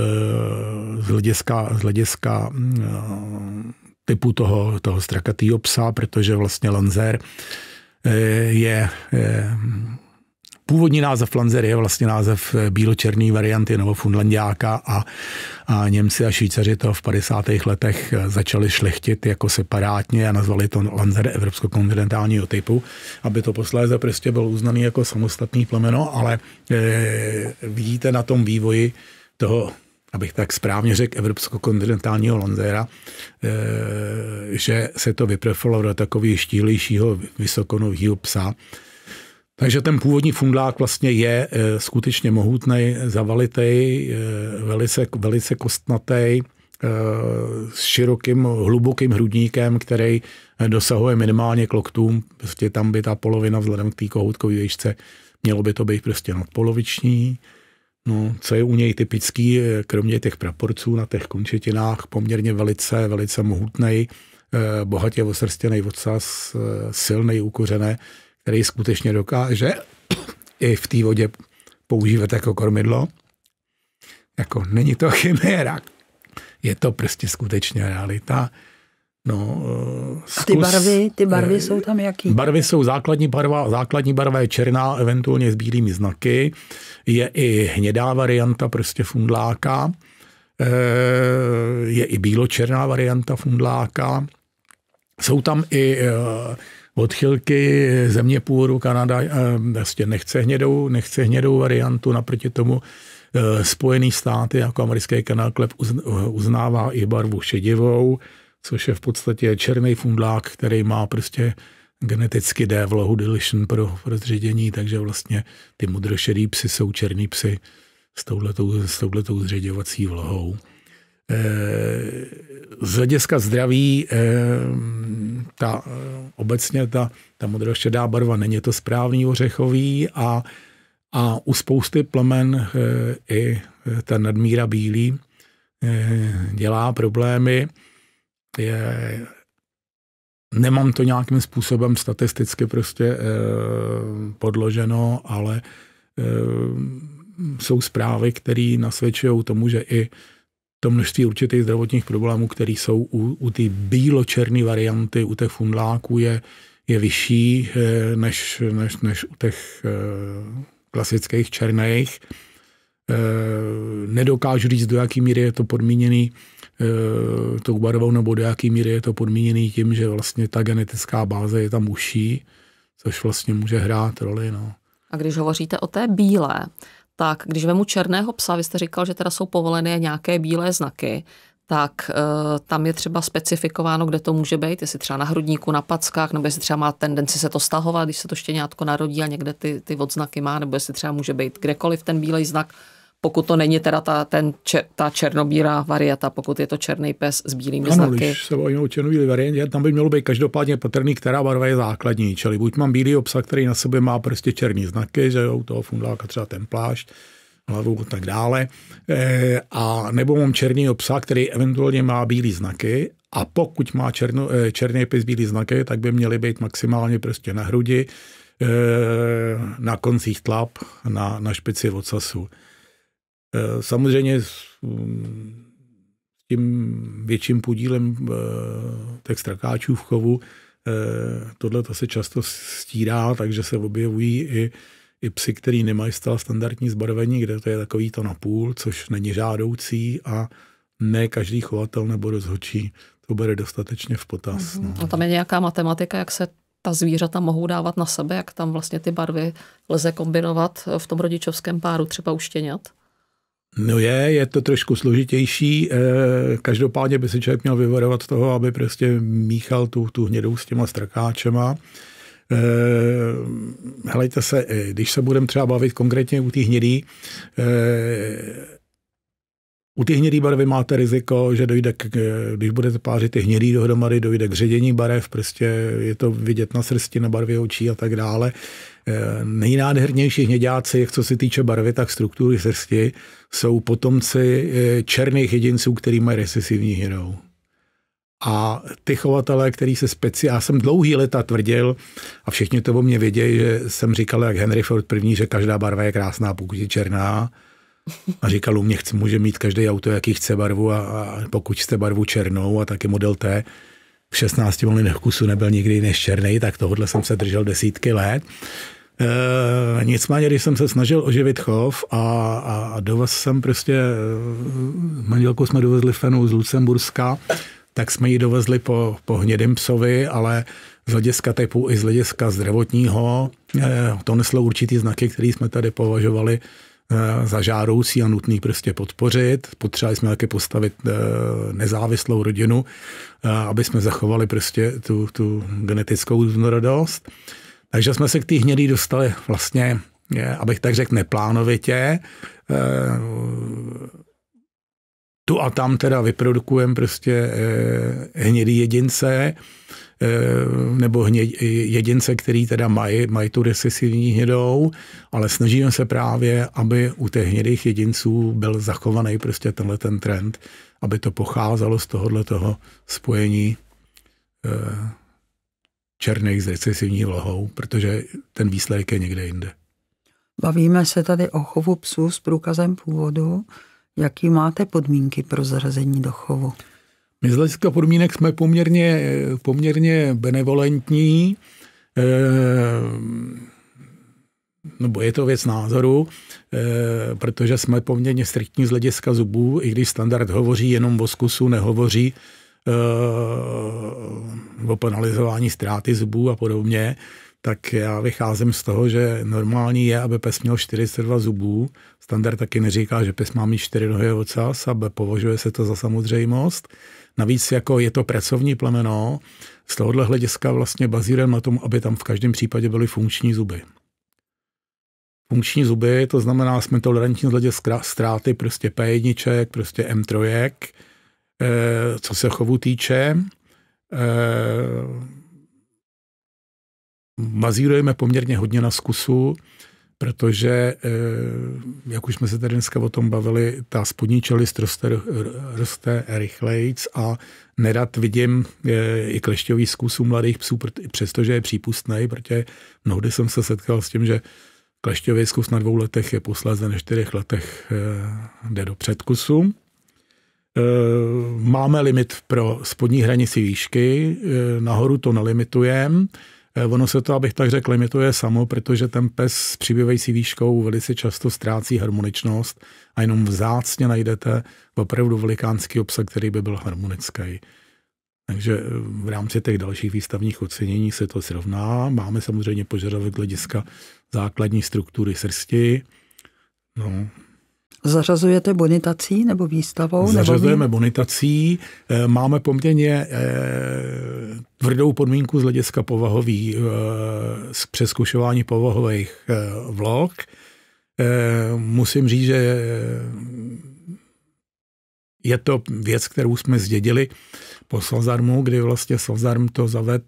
eh, z hlediska, z hlediska typu toho, toho strakatýho psa, protože vlastně lanzer je, je Původní název Lanzer je vlastně název eh, bíločerný varianty novofundlandiáka a, a Němci a Švýcaři to v 50. letech eh, začali šlechtit jako separátně a nazvali to Lanzer evropskokontinentálního kontinentálního typu, aby to posléze prostě bylo uznaný jako samostatný plemeno, ale e, vidíte na tom vývoji toho abych tak správně řekl, evropskokontinentálního kontinentálního Lanzera, že se to vyprofilo do takového štílejšího vysokonového psa, takže ten původní fundlák vlastně je eh, skutečně mohutný, zavalitý, eh, velice, velice kostnatý, eh, s širokým, hlubokým hrudníkem, který dosahuje minimálně k loktům. Prostě tam by ta polovina vzhledem k té kohoutkové výšce, mělo by to být prostě nadpoloviční. No, co je u něj typický, kromě těch praporců na těch končetinách, poměrně velice, velice mohutnej, bohatě osrstěný ocas, silný ukořené, který skutečně dokáže i v té vodě používat jako kormidlo. Jako není to chiméra, je to prostě skutečně realita. No, zkus, A ty barvy, ty barvy eh, jsou tam jaký? Barvy jsou základní barva, základní barva je černá, eventuálně s bílými znaky. Je i hnědá varianta prostě fundláka. Eh, je i bíločerná varianta fundláka. Jsou tam i eh, odchylky eh, země původu Kanada eh, vlastně nechce hnědou, nechce hnědou variantu, naproti tomu eh, Spojený státy jako americký kanál Klep uznává i barvu šedivou, což je v podstatě černý fundlák, který má prostě geneticky D vlohu deletion pro, rozředění, zředění, takže vlastně ty mudrošedý psy jsou černý psy s touhletou, s touhletou zředěvací vlohou. Eh, z hlediska zdraví eh, ta, eh, obecně ta, ta modroštědá barva není to správný ořechový a, a u spousty plemen i ta nadmíra bílý dělá problémy. Je, nemám to nějakým způsobem statisticky prostě podloženo, ale jsou zprávy, které nasvědčují tomu, že i to množství určitých zdravotních problémů, které jsou u, u ty bíločerné varianty, u těch fundláků je, je vyšší eh, než, než, než u těch eh, klasických černých. Eh, nedokážu říct, do jaké míry je to podmíněný tou barvou, nebo do jaké míry je to podmíněný tím, že vlastně ta genetická báze je tam užší, což vlastně může hrát roli. No. A když hovoříte o té bílé, tak když vemu černého psa, vy jste říkal, že teda jsou povolené nějaké bílé znaky, tak e, tam je třeba specifikováno, kde to může být, jestli třeba na hrudníku, na packách, nebo jestli třeba má tendenci se to stahovat, když se to štěňátko narodí a někde ty, ty odznaky má, nebo jestli třeba může být kdekoliv ten bílej znak pokud to není teda ta, ten, čer, ta černobílá varianta, pokud je to černý pes s bílými ano, znaky. když se bavíme o černobílé variantě, tam by mělo být každopádně patrný, která barva je základní. Čili buď mám bílý psa, který na sobě má prostě černý znaky, že jo, toho fundáka třeba ten plášť, hlavu a tak dále. E, a nebo mám černý psa, který eventuálně má bílé znaky a pokud má černo, eh, černý pes bílý znaky, tak by měly být maximálně prostě na hrudi, e, na koncích tlap, na, na špici ocasu. Eh, samozřejmě mm, s tím větším podílem eh, strakáčů v chovu eh, tohle to se často stírá, takže se objevují i, i psy, který nemají stále standardní zbarvení, kde to je takový to napůl, což není žádoucí a ne každý chovatel nebo rozhodčí to bere dostatečně v potaz. Mm-hmm. No. A tam je nějaká matematika, jak se ta zvířata mohou dávat na sebe, jak tam vlastně ty barvy lze kombinovat v tom rodičovském páru třeba uštěňat? No je, je to trošku složitější. Eh, každopádně by se člověk měl vyvarovat toho, aby prostě míchal tu, tu hnědou s těma strkáčema. Helejte eh, se, eh, když se budeme třeba bavit konkrétně u té hnědý, u těch hnědý barvy máte riziko, že dojde, k, když budete pářit ty hnědý dohromady, dojde k ředění barev, prostě je to vidět na srsti, na barvě očí a tak dále. E, nejnádhernější hnědáci, co se týče barvy, tak struktury srsti, jsou potomci e, černých jedinců, který mají recesivní hnědou. A ty chovatelé, který se speciálně, já jsem dlouhý leta tvrdil, a všichni to o mě vědějí, že jsem říkal, jak Henry Ford první, že každá barva je krásná, pokud je černá. A říkal, u mě chci, může mít každý auto, jaký chce barvu a, a pokud chce barvu černou a taky model T, v 16 volných kusu nebyl nikdy než černý, tak tohle jsem se držel desítky let. E, nicméně, když jsem se snažil oživit chov a, a, a vás jsem prostě, e, manželku jsme dovezli fenou z Lucemburska, tak jsme ji dovezli po, po hnědém psovi, ale z hlediska typu i z hlediska zdravotního, e, to neslo určitý znaky, který jsme tady považovali Eh, za žádoucí a nutný prostě podpořit. Potřebovali jsme také postavit eh, nezávislou rodinu, eh, aby jsme zachovali prostě tu, tu genetickou různorodost. Takže jsme se k té hnědý dostali vlastně, abych tak řekl, neplánovitě. Tu a tam teda vyprodukujeme prostě hnědý jedince, Eh, nebo hně, jedince, který teda mají, mají tu recesivní hnědou, ale snažíme se právě, aby u těch hnědých jedinců byl zachovaný prostě tenhle ten trend, aby to pocházelo z tohohle toho spojení eh, černých s recesivní vlohou, protože ten výsledek je někde jinde. Bavíme se tady o chovu psů s průkazem původu. Jaký máte podmínky pro zrazení do chovu? My z hlediska podmínek jsme poměrně, poměrně benevolentní, e, nebo je to věc názoru, e, protože jsme poměrně striktní z hlediska zubů, i když standard hovoří jenom o zkusu, nehovoří e, o penalizování ztráty zubů a podobně, tak já vycházím z toho, že normální je, aby pes měl 42 zubů. Standard taky neříká, že pes má mít 4 nohy ocas a považuje se to za samozřejmost. Navíc jako je to pracovní plemeno, z tohohle hlediska vlastně bazírem na tom, aby tam v každém případě byly funkční zuby. Funkční zuby, to znamená, jsme tolerantní z hlediska ztráty prostě P1, prostě M3, eh, co se chovu týče. Eh, bazírujeme poměrně hodně na zkusu, protože, eh, jak už jsme se tady dneska o tom bavili, ta spodní čelist roste, roste rychlejc a nerad vidím eh, i klešťový zkus u mladých psů, přestože je přípustný, protože mnohdy jsem se setkal s tím, že klešťový zkus na dvou letech je posléze na čtyřech letech eh, jde do předkusu. Máme limit pro spodní hranici výšky, nahoru to nelimitujeme, Eh, ono se to, abych tak řekl, limituje samo, protože ten pes s přibývající výškou velice často ztrácí harmoničnost a jenom vzácně najdete opravdu velikánský obsah, který by byl harmonický. Takže eh, v rámci těch dalších výstavních ocenění se to srovná. Máme samozřejmě požadavek hlediska základní struktury srsti. No, Zařazujete bonitací nebo výstavou? Zařazujeme nebo bonitací. Eh, máme poměrně eh, tvrdou podmínku z hlediska povahový, eh, z přeskušování povahových vlog. Musím říct, že je to věc, kterou jsme zdědili po Salzarmu, kdy vlastně Salzarm to zaved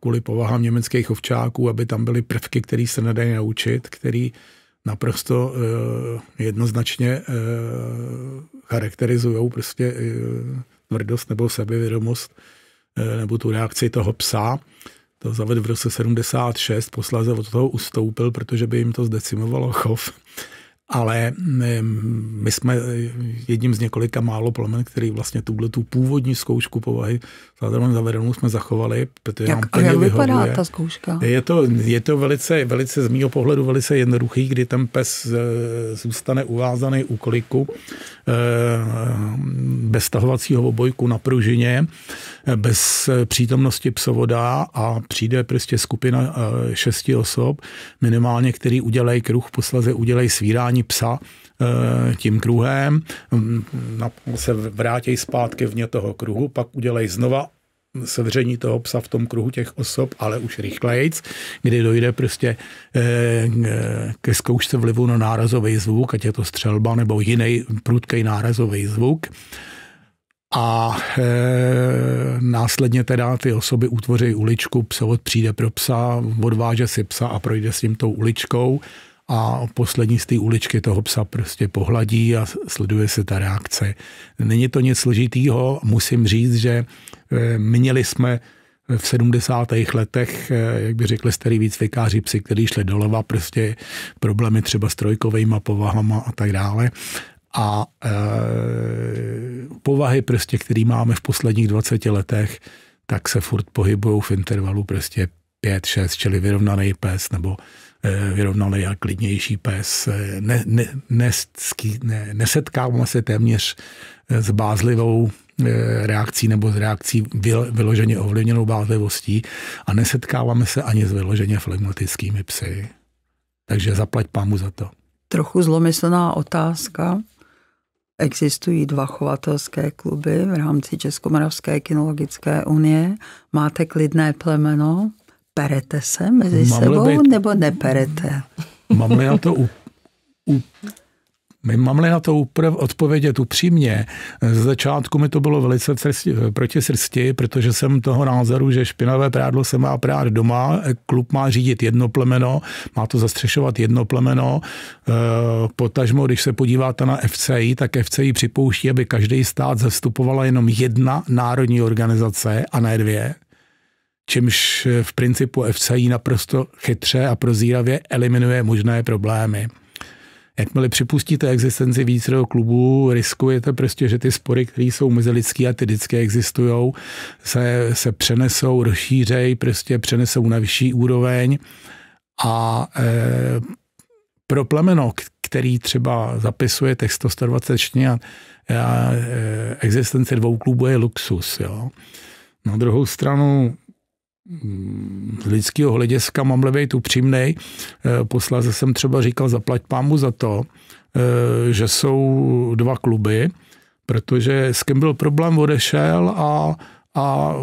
kvůli povahám německých ovčáků, aby tam byly prvky, které se nedají naučit, které naprosto eh, jednoznačně eh, charakterizují prostě eh, tvrdost nebo sebevědomost nebo tu reakci toho psa. To zavedl v roce 76, posláze od toho ustoupil, protože by jim to zdecimovalo chov ale mm, my jsme eh, jedním z několika málo plomen, který vlastně tuhle tu původní zkoušku povahy zároveň zavedenou jsme zachovali, protože jak, nám plně jak vyhoduje. vypadá ta zkouška? Je to, je to velice, velice, z mého pohledu velice jednoduchý, kdy ten pes eh, zůstane uvázaný u koliku eh, bez tahovacího obojku na pružině bez eh, přítomnosti psovoda a přijde prostě skupina eh, šesti osob, minimálně, který udělají kruh, posleze udělají svírání psa eh, tím kruhem, mm, se vrátí zpátky vně toho kruhu, pak udělají znova sevření toho psa v tom kruhu těch osob, ale už rychlejc, kdy dojde prostě ke zkoušce vlivu na nárazový zvuk, ať je to střelba nebo jiný prudký nárazový zvuk a e, následně teda ty osoby utvoří uličku, psovod přijde pro psa, odváže si psa a projde s ním tou uličkou a poslední z té uličky toho psa prostě pohladí a sleduje se ta reakce. Není to nic složitýho, musím říct, že e, měli jsme v 70. letech, e, jak by řekli starý výcvikáři, psy, kteří šli doleva, prostě problémy třeba s trojkovými povahama a tak dále a e, povahy, prostě, který máme v posledních 20 letech, tak se furt pohybují v intervalu prostě 5-6, čili vyrovnaný pes nebo e, vyrovnaný a klidnější pes. Ne, ne, ne, ne, nesetkáváme se téměř s bázlivou reakcí nebo s reakcí vyloženě ovlivněnou bázlivostí a nesetkáváme se ani s vyloženě flegmatickými psy. Takže zaplať pámu za to. Trochu zlomyslná otázka. Existují dva chovatelské kluby v rámci Českomoravské kinologické unie. Máte klidné plemeno, perete se mezi Mám sebou být... nebo neperete? mám já to u, u, my máme na to odpovědět upřímně. Z začátku mi to bylo velice srsti, proti srsti, protože jsem toho názoru, že špinavé prádlo se má prát doma, klub má řídit jedno plemeno, má to zastřešovat jedno plemeno. Eh, potažmo, když se podíváte na FCI, tak FCI připouští, aby každý stát zastupovala jenom jedna národní organizace a ne dvě čímž eh, v principu FCI naprosto chytře a prozíravě eliminuje možné problémy. Jakmile připustíte existenci vícero klubů, riskujete prostě, že ty spory, které jsou mezilidské a ty vždycky existují, se, se přenesou, rozšířej, prostě přenesou na vyšší úroveň a e, pro plemeno, který třeba zapisuje text 120 a e, existence dvou klubů je luxus. Jo. Na druhou stranu Mm, z lidského hlediska mám-li být upřímnej, eh, Posláze jsem třeba říkal zaplať pámu za to, eh, že jsou dva kluby, protože s kým byl problém, odešel a a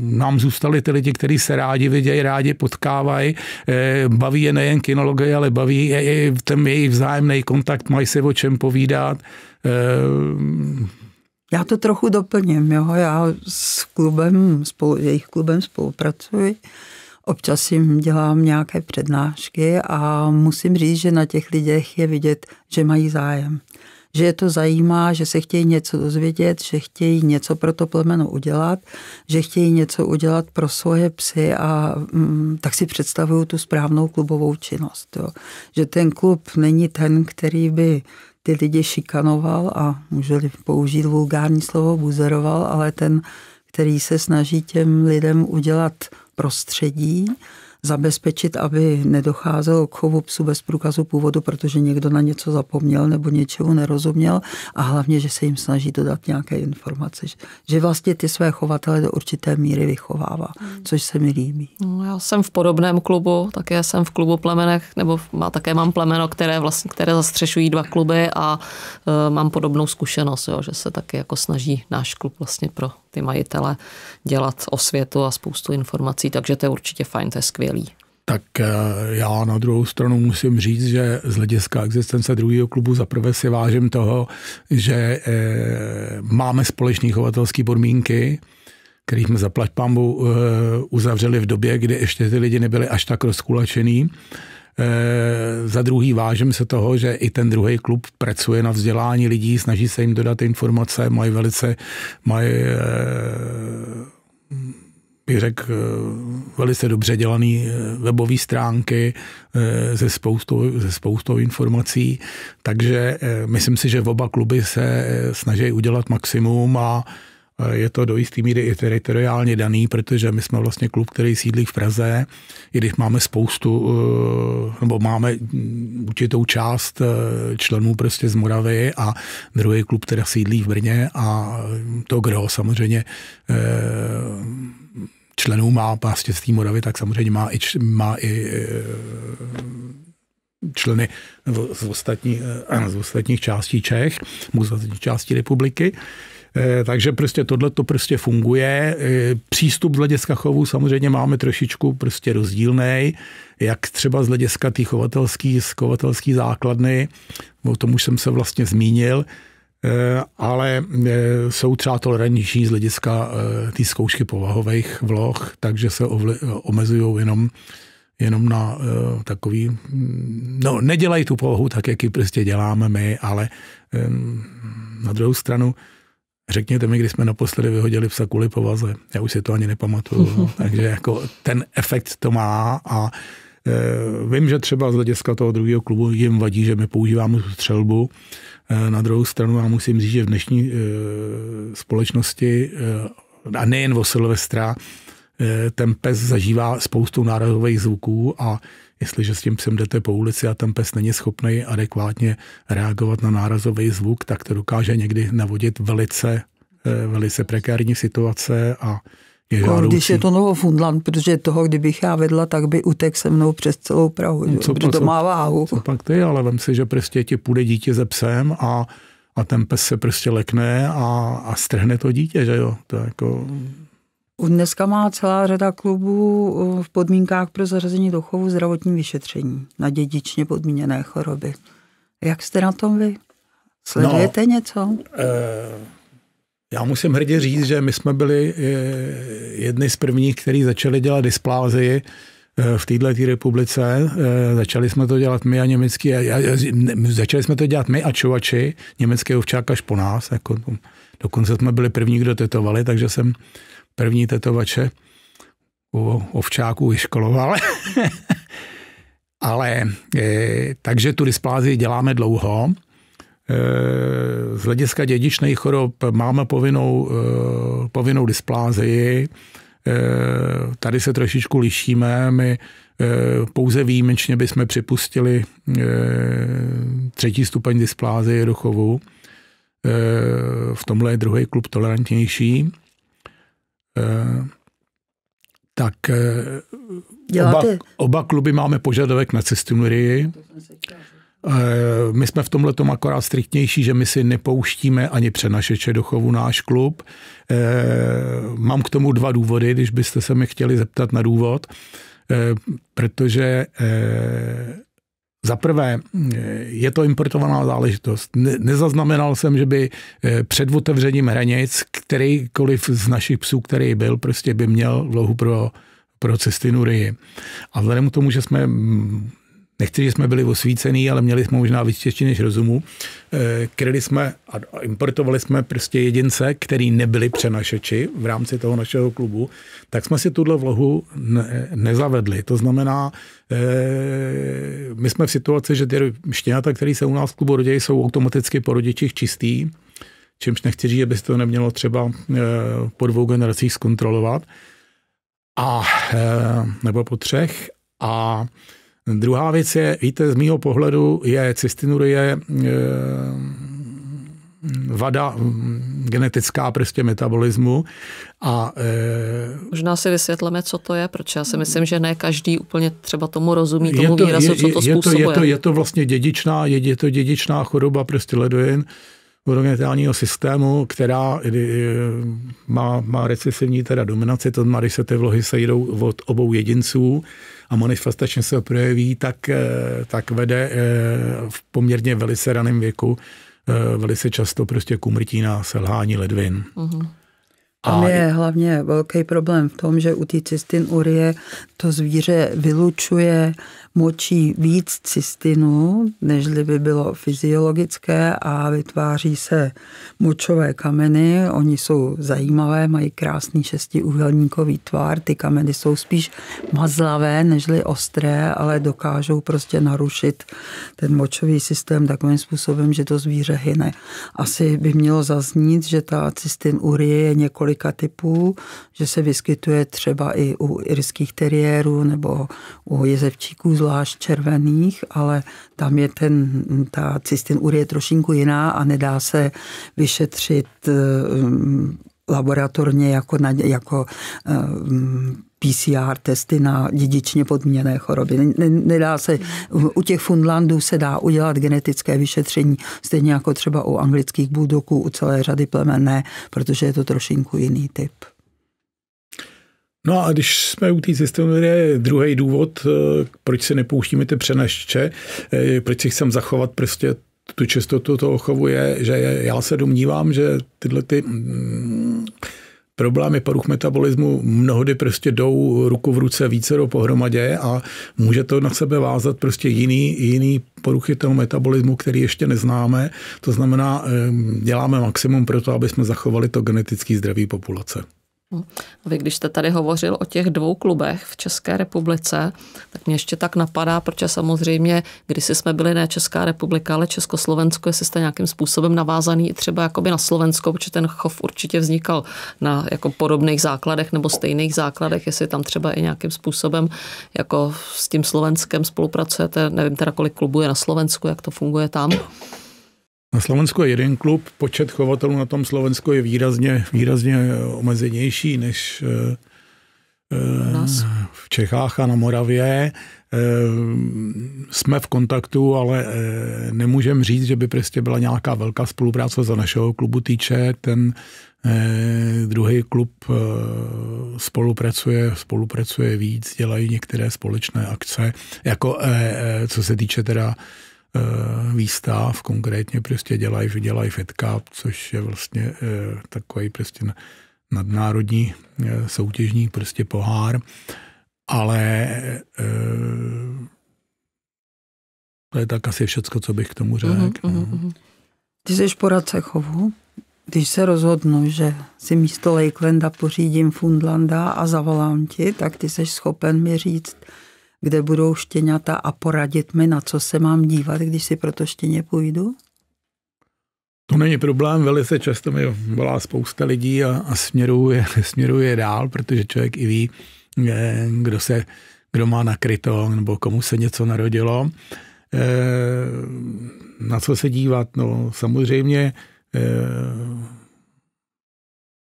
nám zůstali ty lidi, kteří se rádi vidějí, rádi potkávají. Eh, baví je nejen kinologie, ale baví je i ten jejich vzájemný kontakt, mají se o čem povídat. Já to trochu doplním, jo. Já s klubem, spolu, jejich klubem spolupracuji. Občas jim dělám nějaké přednášky a musím říct, že na těch lidech je vidět, že mají zájem. Že je to zajímá, že se chtějí něco dozvědět, že chtějí něco pro to plemeno udělat, že chtějí něco udělat pro svoje psy a mm, tak si představuju tu správnou klubovou činnost. Jo. Že ten klub není ten, který by ty lidi šikanoval a můželi použít vulgární slovo buzeroval, ale ten, který se snaží těm lidem udělat prostředí, zabezpečit, aby nedocházelo k chovu psu bez průkazu původu, protože někdo na něco zapomněl nebo něčemu nerozuměl a hlavně, že se jim snaží dodat nějaké informace, že vlastně ty své chovatele do určité míry vychovává, hmm. což se mi líbí. No, já jsem v podobném klubu, také jsem v klubu plemenech, nebo má, také mám plemeno, které vlastně, které zastřešují dva kluby a e, mám podobnou zkušenost, jo, že se taky jako snaží náš klub vlastně pro ty majitele dělat osvětu a spoustu informací, takže to je určitě fajn, to je skvělé skvělý. Tak eh, já na druhou stranu musím říct, že z hlediska existence druhého klubu zaprvé si vážím toho, že eh, máme společné chovatelské podmínky, který jsme za pambu eh, uzavřeli v době, kdy ještě ty lidi nebyly až tak rozkulačený. E, za druhý vážím se toho, že i ten druhý klub pracuje na vzdělání lidí, snaží se jim dodat informace, mají velice, mají e, bych eh, řekl, velice dobře dělané eh, webové stránky eh, se spoustou, se spoustou informací, takže myslím si, že oba kluby se snaží udělat maximum a je to do jisté míry i teritoriálně daný, protože my jsme vlastně klub, který sídlí v Praze, i když máme spoustu, nebo máme určitou část členů prostě z Moravy a druhý klub teda sídlí v Brně a to gro samozřejmě členů má prostě z té Moravy, tak samozřejmě má i, má i e, členy z, ostatní, e, z ostatních částí Čech, z ostatních částí republiky. E, takže prostě tohle to prostě funguje. Přístup z hlediska chovů samozřejmě máme trošičku prostě rozdílný, jak třeba z hlediska té chovatelské základny, o tom už jsem se vlastně zmínil, Eh, ale eh, jsou třeba tolerantnější z hlediska eh, té zkoušky povahových vloh, takže se omezují jenom jenom na takový, mm, no nedělají tu povahu tak, jak ji prostě děláme my, ale na druhou stranu, řekněte mi, kdy jsme naposledy vyhodili psa kvůli povaze, já už si to ani nepamatuju, no, takže jako ten efekt to má a Eh, vím, že třeba z hlediska toho druhého klubu jim vadí, že my používáme střelbu. Eh, na druhou stranu já musím říct, že v dnešní eh, společnosti a nejen o Silvestra, ten pes zažívá spoustu nárazových zvuků a jestliže s tím psem jdete po ulici a ten pes není schopný adekvátně reagovat na nárazový zvuk, tak to dokáže někdy navodit velice, velice prekární situace a je jako, žádoucí. Když je to Novofundland, protože toho, kdybych já vedla, tak by utek se mnou přes celou Prahu, no, co, protože to má váhu. Co pak ty, ale vem si, že prostě ti půjde dítě ze psem a, a ten pes se prostě lekne a, a strhne to dítě, že jo? To je jako... Dneska má celá řada klubů eh, v podmínkách pro zařazení do chovu zdravotní vyšetření na dědičně podmíněné choroby. Jak jste na tom vy? No, Sledujete no, něco? Eh... Já musím hrdě říct, že my jsme byli eh, jedni z prvních, kteří začali dělat displázii eh, v této tý republice. Eh, začali jsme to dělat my a německý, a, a, začali jsme to dělat my a čovači, Německé ovčák až po nás. Jako, no, dokonce jsme byli první, kdo tetovali, takže jsem první tetovače u ovčáků vyškoloval. Ale e, takže tu displázii děláme dlouho Eh, z hlediska dědičných chorob máme povinnou, eh, povinnou displázii. Eh, tady se trošičku lišíme. My pouze výjimečně bychom připustili třetí stupeň displázie do chovu. V tomhle je druhý klub tolerantnější. Tak oba, oba kluby máme požadavek na cistinurii. Eh, my jsme v tomhle tom akorát striktnější, že my si nepouštíme ani přenašeče do chovu náš klub. Eh, mám k tomu dva důvody, když byste se mi chtěli zeptat na důvod, eh, protože za prvé, je to importovaná záležitost. Nezaznamenal jsem, že by před otevřením hranic kterýkoliv z našich psů, který byl, prostě by měl vlohu pro, pro cestinu ryji. A vzhledem k tomu, že jsme mm, nechci, že jsme byli osvícený, ale měli jsme možná víc češtiny než rozumu. Eh, Kryli jsme a importovali jsme prostě jedince, který nebyli přenašeči v rámci toho našeho klubu, tak jsme si tuhle vlohu ne, nezavedli. To znamená, eh, my jsme v situaci, že ty štěňata, které se u nás v klubu rodí, jsou automaticky po rodičích čistý, čímž nechci říct, že se to nemělo třeba eh, po dvou generacích zkontrolovat. A, nebo po třech. A Druhá věc je, víte, z mýho pohledu je cystinurie e, vada mm, genetická prostě metabolismu. A, e, Možná si vysvětleme, co to je, protože já si myslím, že ne každý úplně třeba tomu rozumí, tomu je to, výrazu, je, co to je způsobuje. To, je, to, je to vlastně dědičná, je, je to dědičná choroba prostě ledvin urogenitálního systému, která e, má, má recesivní teda dominaci, to znamená, když se ty vlohy sejdou od obou jedinců, a manifestačně se projeví, tak, eh, tak vede eh, v poměrně velice raném věku eh, velice často prostě k umrtí na selhání ledvin. Uh-huh. Tam je hlavně velký problém v tom, že u té cystin urie to zvíře vylučuje močí víc cystinu, než by bylo fyziologické a vytváří se močové kameny. Oni jsou zajímavé, mají krásný šestiúhelníkový tvar. Ty kameny jsou spíš mazlavé, nežli ostré, ale dokážou prostě narušit ten močový systém takovým způsobem, že to zvíře hyne. Asi by mělo zaznít, že ta cystin urie je několika typů, že se vyskytuje třeba i u irských teriérů nebo u jezevčíků z zvlášť červených, ale tam je ten, ta cystinurie trošinku jiná a nedá se vyšetřit eh, laboratorně jako, na, jako eh, PCR testy na dědičně podmíněné choroby. Nedá se, u těch Fundlandů se dá udělat genetické vyšetření, stejně jako třeba u anglických budoků, u celé řady plemen ne, protože je to trošinku jiný typ. No a když jsme u té je druhý důvod, eh, proč se nepouštíme ty přenašče, eh, proč si chcem zachovat prostě tu čistotu toho chovu je, že já se domnívám, že tyhle ty mm, problémy poruch metabolismu mnohdy prostě jdou ruku v ruce více do pohromadě a může to na sebe vázat prostě jiný, jiný poruchy toho metabolismu, který ještě neznáme. To znamená, eh, děláme maximum pro to, aby jsme zachovali to genetické zdraví populace. Vy, když jste tady hovořil o těch dvou klubech v České republice, tak mě ještě tak napadá, proč samozřejmě když jsme byli ne Česká republika, ale Československo, jestli jste nějakým způsobem navázaný třeba jakoby na Slovensko, protože ten chov určitě vznikal na jako podobných základech nebo stejných základech, jestli tam třeba i nějakým způsobem jako s tím Slovenskem spolupracujete, nevím teda kolik klubů je na Slovensku, jak to funguje tam. Na Slovensku je jeden klub, počet chovatelů na tom Slovensku je výrazně, výrazně eh, omezenější než eh, eh, v Čechách a na Moravě. Jsme v kontaktu, ale nemůžem říct, že by prostě byla nějaká velká spolupráce za našeho klubu týče. Ten druhý klub spolupracuje, spolupracuje víc, dělají některé společné akce, jako co se týče teda Eh, výstav, konkrétně prostě dělají, dělají fetka, což je vlastně eh, takový prostě nadnárodní eh, soutěžní prostě pohár, ale to je tak asi všecko, co bych k tomu řekl. Uh-huh, uh-huh. Ty jsi poradce chovu, když se rozhodnu, že si místo Lakelanda pořídím Fundlanda a zavolám ti, tak ty jsi schopen mi říct, kde budou štěňata a poradit mi, na co se mám dívat, když si pro to štěně půjdu? To není problém, velice často mi volá spousta lidí a, a směruje, směruje dál, protože člověk i ví, eh, kdo, se, kdo má nakryto nebo komu se něco narodilo. Eh, na co se dívat? No samozřejmě eh,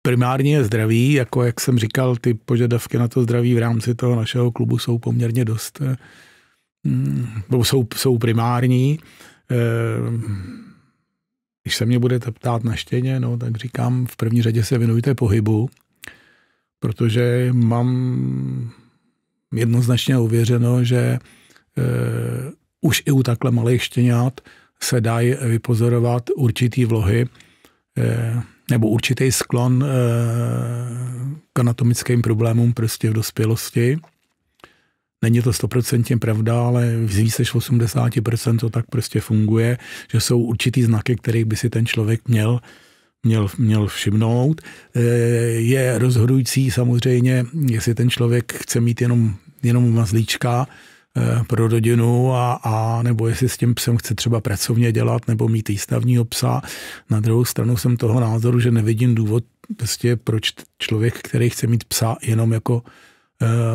primárně je zdraví, jako jak jsem říkal, ty požadavky na to zdraví v rámci toho našeho klubu jsou poměrně dost, nebo eh, mm, jsou, jsou primární. Eh, když se mě budete ptát na štěně, no, tak říkám, v první řadě se věnujte pohybu, protože mám jednoznačně uvěřeno, že eh, už i u takhle malých štěňat se dají vypozorovat určitý vlohy, nebo určitý sklon eh, k anatomickým problémům prostě v dospělosti. Není to stoprocentně pravda, ale z více 80% to tak prostě funguje, že jsou určitý znaky, kterých by si ten člověk měl měl, měl všimnout. Eh, je rozhodující samozřejmě, jestli ten člověk chce mít jenom, jenom mazlíčka, Eh, pro rodinu a, a nebo jestli s tím psem chce třeba pracovně dělat nebo mít výstavního psa. Na druhou stranu jsem toho názoru, že nevidím důvod, prostě proč člověk, který chce mít psa jenom jako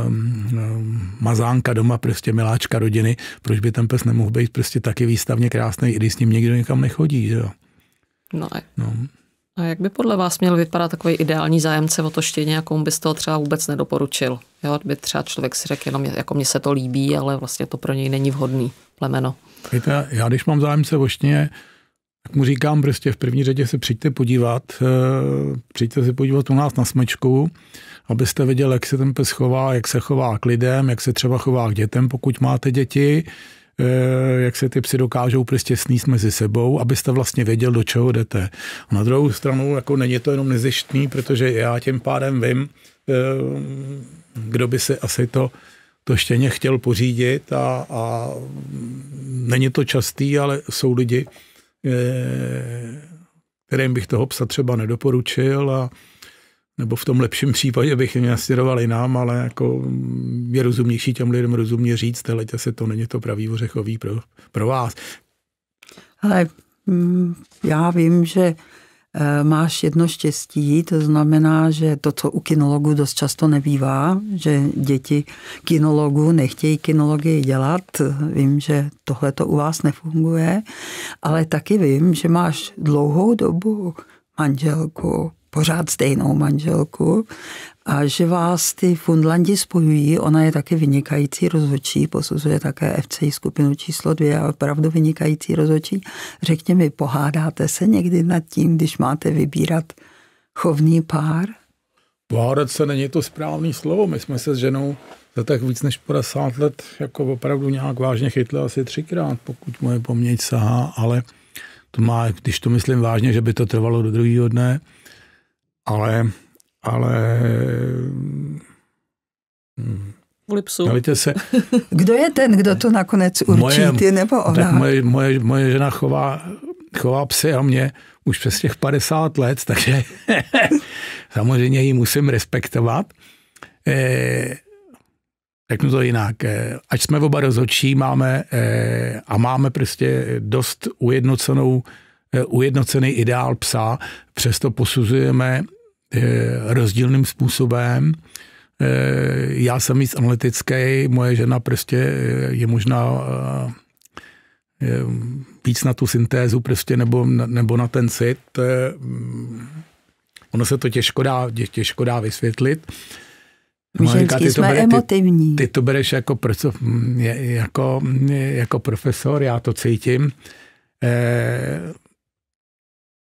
um, um, mazánka doma, prostě miláčka rodiny, proč by ten pes nemohl být prostě taky výstavně krásný, i když s ním někdo někam nechodí. Že jo? No. no. A jak by podle vás měl vypadat takový ideální zájemce o to štěně, jakou bys toho třeba vůbec nedoporučil? Jo, by třeba člověk si řekl, jenom jako mně se to líbí, ale vlastně to pro něj není vhodný plemeno. Víte, já když mám zájemce o štěně, tak mu říkám prostě v první řadě se přijďte podívat, eh, přijďte si podívat u nás na smečku, abyste viděl, jak se ten pes chová, jak se chová k lidem, jak se třeba chová k dětem, pokud máte děti, Eh, jak se ty psy dokážou prostě sníst mezi sebou, abyste vlastně věděl, do čeho jdete. A na druhou stranu, jako není to jenom nezištný, protože já tím pádem vím, eh, kdo by se asi to to štěně chtěl pořídit a, a není to častý, ale jsou lidi, eh, kterým bych toho psa třeba nedoporučil a nebo v tom lepším případě bych mě nastěroval nám, ale jako je rozumnější těm lidem rozumně říct, hele, se to není to pravý ořechový pro, pro vás. Ale mm, já vím, že e, máš jedno štěstí, to znamená, že to, co u kinologů dost často nebývá, že děti kinologů nechtějí kinologii dělat. Vím, že tohle to u vás nefunguje, ale taky vím, že máš dlouhou dobu manželku, pořád stejnou manželku a že vás ty Fundlandi spojují. Ona je taky vynikající rozhodčí, posuzuje také FC skupinu číslo dvě a opravdu vynikající rozhodčí. Řekněme, mi, pohádáte se někdy nad tím, když máte vybírat chovný pár? Pohádat se není to správný slovo. My jsme se s ženou za tak víc než 50 let jako opravdu nějak vážně chytli asi třikrát, pokud moje paměť sahá, ale to má, když to myslím vážně, že by to trvalo do druhého dne, ale, ale hmm. Vůli psu. se. Kdo je ten, kdo to nakonec určí, moje, ty nebo ona? Tak moje, moje, moje žena chová, chová psy a mě už přes těch 50 let, takže samozřejmě ji musím respektovat. E, řeknu to jinak, e, ať jsme oba rozhodčí máme, e, a máme prostě dost ujednocenou ujednocený ideál psa, přesto posuzujeme Eh, rozdílným způsobem. Eh, já jsem víc analytický, moje žena prostě eh, je možná víc na tu syntézu prostě nebo, nebo na ten cit. Mm, ono se to těžko dá, těžko dá vysvětlit. My říká, ty, to bere, emotivní. Ty, ty to bereš jako, mm, jako, mm, jako profesor, já to cítím. Eh,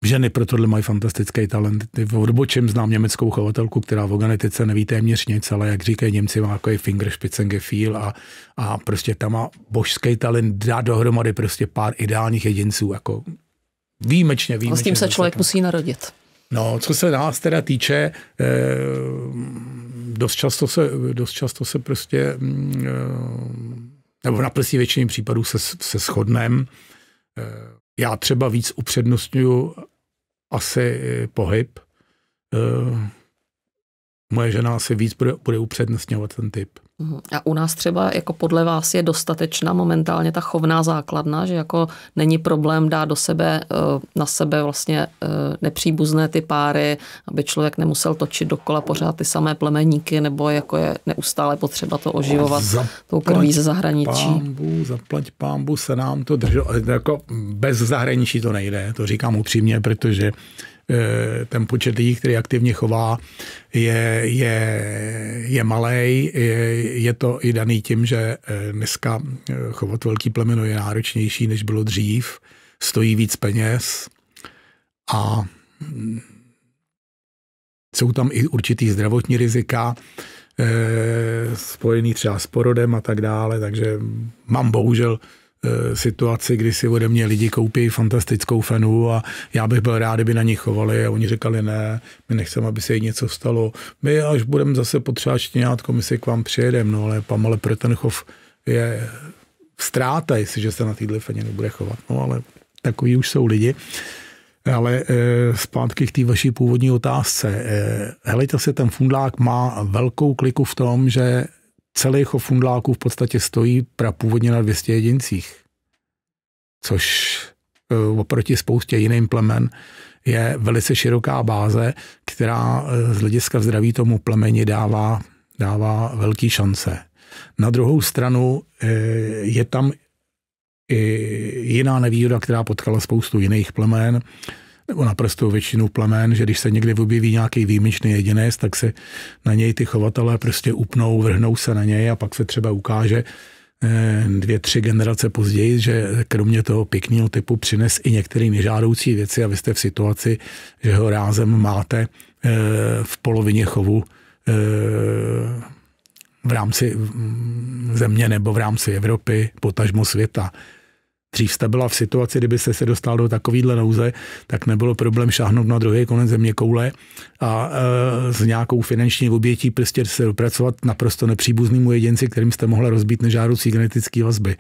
Ženy pro tohle mají fantastický talent. V odbočem znám německou chovatelku, která v genetice neví téměř nic, ale jak říkají Němci, má jako je feel a, a prostě tam má božský talent dá dohromady prostě pár ideálních jedinců. Jako výjimečně, výjimečně. A s tím se člověk tak. musí narodit. No, co se nás teda týče, eh, dost, často se, dost často se prostě, mm, eh, nebo v plesí většině případů se, se shodneme. Eh, já třeba víc upřednostňuji asi pohyb. Eh, moje žena asi víc bude, bude upřednostňovat ten typ. Mhm. A u nás třeba jako podle vás je dostatečná momentálně ta chovná základna, že jako není problém dát do sebe, eh, na sebe vlastně eh, nepříbuzné ty páry, aby člověk nemusel točit dokola pořád ty samé plemeníky, nebo jako je neustále potřeba to oživovat zaplať tou krví ze zahraničí. Pámbu, zaplať pámbu se nám to drželo, jako bez zahraničí to nejde, to říkám upřímně, protože Eh, ten počet lidí, který aktivně chová, je, je, je malý. Je, je to i daný tím, že eh, dneska eh, chovat velký plemeno je náročnější, než bylo dřív, stojí víc peněz a mm, jsou tam i určitý zdravotní rizika, spojený třeba s porodem a tak dále, takže mm, mám bohužel Eh, situaci, kdy si ode mě lidi koupí fantastickou fenu a já bych byl rád, kdyby na ní chovali a oni říkali ne, my nechceme, aby se jí něco stalo. My až budeme zase potřebovat štěňátko, my si k vám přijedeme, no ale pamale pro ten chov je ztráta, jestliže se na této feně nebude chovat. No ale takový už jsou lidi. Ale e, zpátky k té vaší původní otázce. E, eh, helejte se, ten fundlák má velkou kliku v tom, že celý chov fundláků v podstatě stojí původně na 200 jedincích, což e, oproti spoustě jiným plemen je velice široká báze, která e, z hlediska zdraví tomu plemeni dává, dává velký šance. Na druhou stranu e, je tam i jiná nevýhoda, která potkala spoustu jiných plemen, nebo naprostou většinu plamen, že když se někde objeví nějaký výjimečný jedinec, tak se na něj ty chovatelé prostě upnou, vrhnou se na něj a pak se třeba ukáže eh, dvě, tři generace později, že kromě toho pěkného typu přines i některé nežádoucí věci a vy jste v situaci, že ho rázem máte eh, v polovině chovu eh, v rámci mm, země nebo v rámci Evropy, potažmo světa. Dřív jste byla v situaci, kdybyste se dostal do takovýhle nouze, tak nebylo problém šáhnout na druhý konec země koule a e, s nějakou finanční obětí prostě se dopracovat naprosto nepříbuznému jedinci, kterým jste mohla rozbít nežádoucí genetické vazby.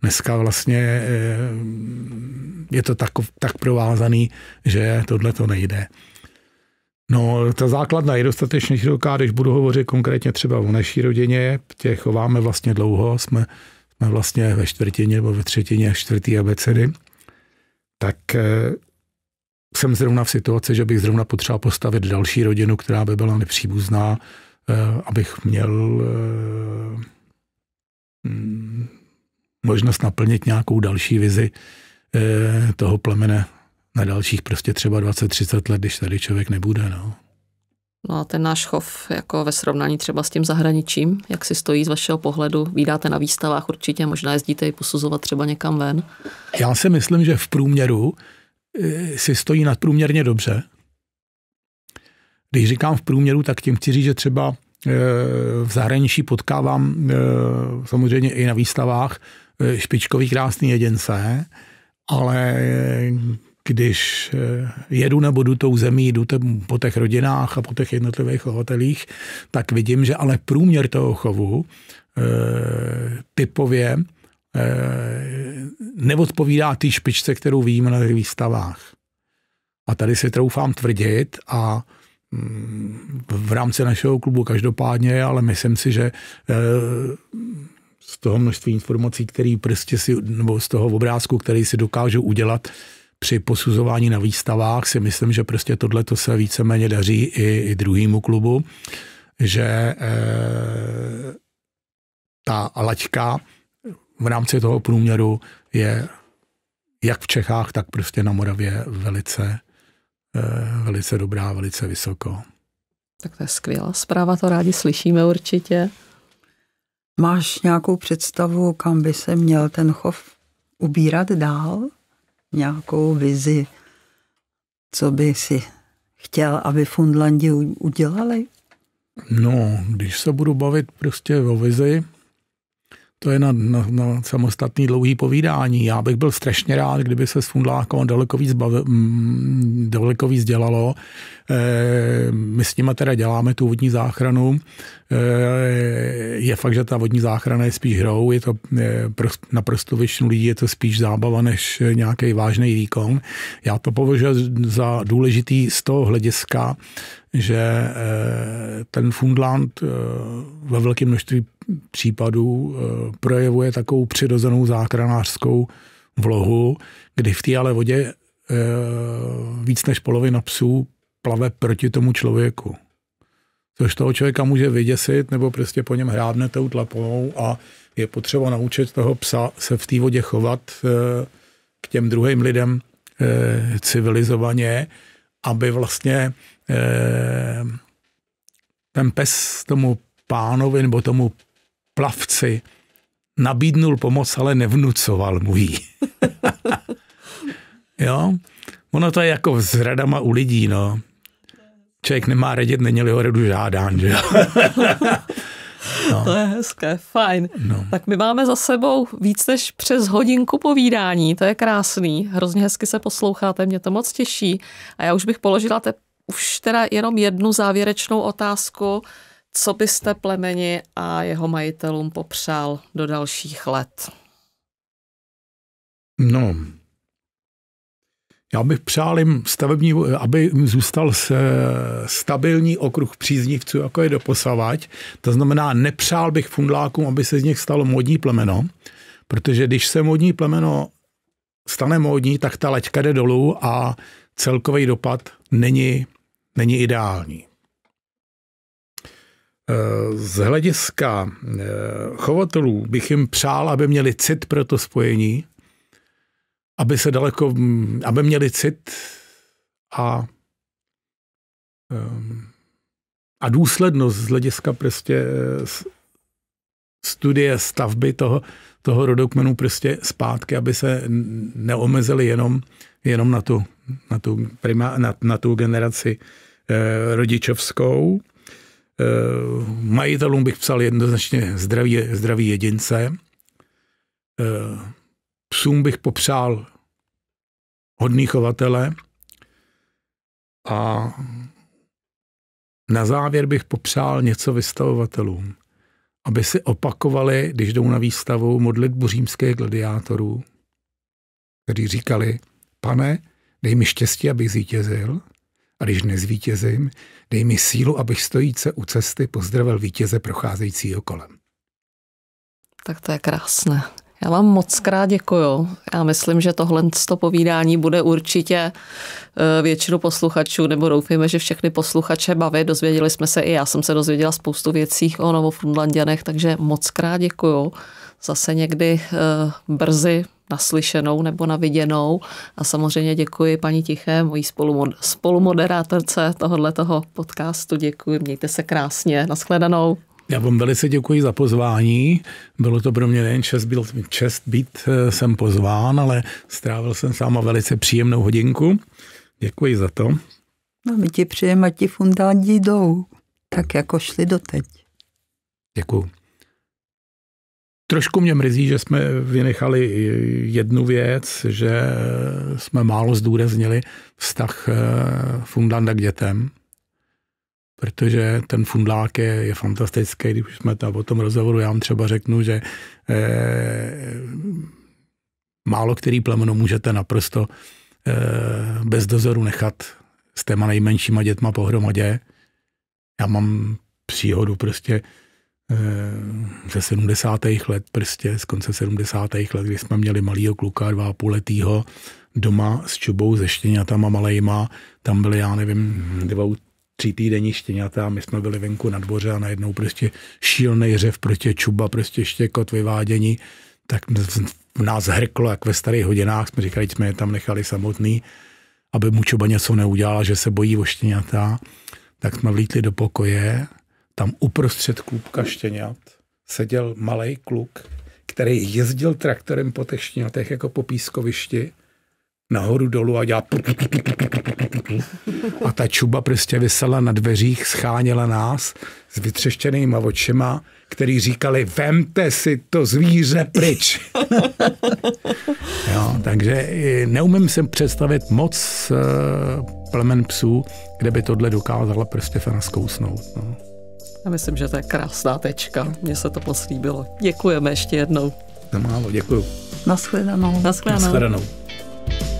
Dneska vlastně e, je to tak, tak provázaný, že tohle to nejde. No, ta základna je dostatečně široká, když budu hovořit konkrétně třeba o naší rodině, těch chováme vlastně dlouho, jsme jsme vlastně ve čtvrtině nebo ve třetině čtvrtý abecedy, tak eh, jsem zrovna v situaci, že bych zrovna potřeboval postavit další rodinu, která by byla nepříbuzná, eh, abych měl eh, mm, možnost naplnit nějakou další vizi toho plemene na dalších prostě třeba 20-30 let, když tady člověk nebude. No. No a ten náš chov jako ve srovnání třeba s tím zahraničím, jak si stojí z vašeho pohledu, vídáte na výstavách určitě, možná jezdíte i posuzovat třeba někam ven. Já si myslím, že v průměru eh, si stojí nadprůměrně dobře. Když říkám v průměru, tak tím chci říct, že třeba eh, v zahraničí potkávám eh, samozřejmě i na výstavách špičkový krásný jedince, ale když eh, jedu nebo jdu tou zemí, jdu po těch rodinách a po těch jednotlivých chovatelích, tak vidím, že ale průměr toho chovu eh, typově eh, neodpovídá té špičce, kterou vím na těch výstavách. A tady si troufám tvrdit a mm, v rámci našeho klubu každopádně, ale myslím si, že z toho množství informací, který prostě si, nebo z toho obrázku, který si dokážu udělat, při posuzování na výstavách si myslím, že prostě tohle to se víceméně daří i, i druhému klubu, že e, ta laťka v rámci toho průměru je jak v Čechách, tak prostě na Moravě velice, e, velice dobrá, velice vysoko. Tak to je skvělá zpráva, to rádi slyšíme určitě. Máš nějakou představu, kam by se měl ten chov ubírat dál? nějakou vizi, co by si chtěl, aby Fundlandi udělali? No, když se budu bavit prostě o vizi, to je na, na, na samostatný dlouhý povídání. Já bych byl strašně rád, kdyby se s Fundlákom daleko víc, bavil, daleko víc dělalo. E, my s nimi teda děláme tu vodní záchranu. E, je fakt, že ta vodní záchrana je spíš hrou, je to je eh, prost, naprosto většinu lidí je to spíš zábava než nějaký vážný výkon. Já to považuji za důležitý z toho hlediska, že e, ten Fundland e, ve velkém množství případů eh, projevuje takovou přirozenou záchranářskou vlohu, kdy v té ale vodě eh, víc než polovina psů plave proti tomu člověku. Což toho člověka může vyděsit, nebo prostě po něm hrábne tou tlapou a je potřeba naučit toho psa se v té vodě chovat eh, k těm druhým lidem civilizovaně, aby vlastně ten pes tomu pánovi nebo tomu plavci, nabídnul pomoc, ale nevnucoval mu jí. jo? Ono to je jako s radama u lidí, no. Člověk nemá radit, není ho radu žádán, že jo? No. To je hezké, fajn. No. Tak my máme za sebou víc než přes hodinku povídání, to je krásný, hrozně hezky se posloucháte, mě to moc těší. A já už bych položila te, už teda jenom jednu závěrečnou otázku, co byste plemeni a jeho majitelům popřál do dalších let? No, já bych přál jim stavební, aby jim zůstal stabilní okruh příznivců, jako je doposavať. To znamená, nepřál bych fundlákům, aby se z nich stalo modní plemeno, protože když se modní plemeno stane módní, tak ta laťka jde dolů a celkový dopad není, není ideální. Z hlediska eh, chovatelů bych jim přál, aby měli cit pro to spojení, aby se daleko, mm, aby měli cit a, eh, a důslednost z hlediska prostě eh, studie stavby toho, toho rodokmenu prostě zpátky, aby se neomezili jenom, jenom na, tu, na, tu prima, na, na tu generaci rodičovskou, Eh, majitelům bych psal jednoznačně zdraví, zdraví jedince. Eh, psům bych popřál hodný chovatele a na závěr bych popřál něco vystavovatelům, aby si opakovali, když jdou na výstavu, modlitbu římských gladiátorů, kteří říkali, pane, dej mi štěstí, abych zvítězil, a když nezvítězím, Dej mi sílu, abych stojíce u cesty pozdravil vítěze procházejícího kolem. Tak to je krásné. Já vám moc krát děkuju. Já myslím, že tohle to povídání bude určitě eh, většinu posluchačů, nebo doufíme, že všechny posluchače bavit. Dozvěděli jsme se i já jsem se dozvěděla spoustu věcí o Novofundlandianech, takže moc krát děkuju. Zase někdy eh, brzy naslyšenou nebo naviděnou. A samozřejmě děkuji paní Tiché, mojí spolumod- spolumoderátorce tohohle toho podcastu. Děkuji, mějte se krásně. Naschledanou. Já vám velice děkuji za pozvání. Bylo to pro mě nejen čest, byl čest být jsem eh, pozván, ale strávil jsem s váma velice příjemnou hodinku. Děkuji za to. No my ti přejeme, ti fundádi jdou, tak jako šli doteď. Děkuji. Trošku mě mrzí, že jsme vynechali jednu věc, že jsme málo zdůraznili vztah eh, Fundlanda k dětem, protože ten Fundlák je, je fantastický, když jsme tam o tom rozhovoru, já vám třeba řeknu, že eh, málo který plemeno můžete naprosto eh, bez dozoru nechat s těma nejmenšíma dětma pohromadě. Já mám příhodu prostě eh, Ehm, ze 70. let, prostě z konce 70. let, kdy jsme měli malýho kluka, dva a půl letýho, doma s čubou ze štěňatama malejma. Tam byly, já nevím, dva, tří týdenní štěňata my jsme byli venku na dvoře a najednou prostě šílnej řev proti čuba, prostě štěkot, vyvádění. Tak nás hrklo, jak ve starých hodinách, jsme říkali, jsme je tam nechali samotný, aby mu čuba něco neudělala, že se bojí o štěňata. Tak jsme vlítli do pokoje tam uprostřed klubka štěňat seděl malý kluk, který jezdil traktorem po těch štěňatech jako po pískovišti nahoru dolů a dělal a ta čuba prostě vysela na dveřích, scháněla nás s vytřeštěnýma očima, který říkali, vemte si to zvíře pryč. jo, takže eh, neumím si představit moc eh, plemen psů, kde by tohle dokázala prostě fena zkousnout. No. Já myslím, že to je krásná tečka. Mně se to poslíbilo. líbilo. Děkujeme ještě jednou. Na málo, děkuju. Naschledanou. Naschledanou. Naschledanou.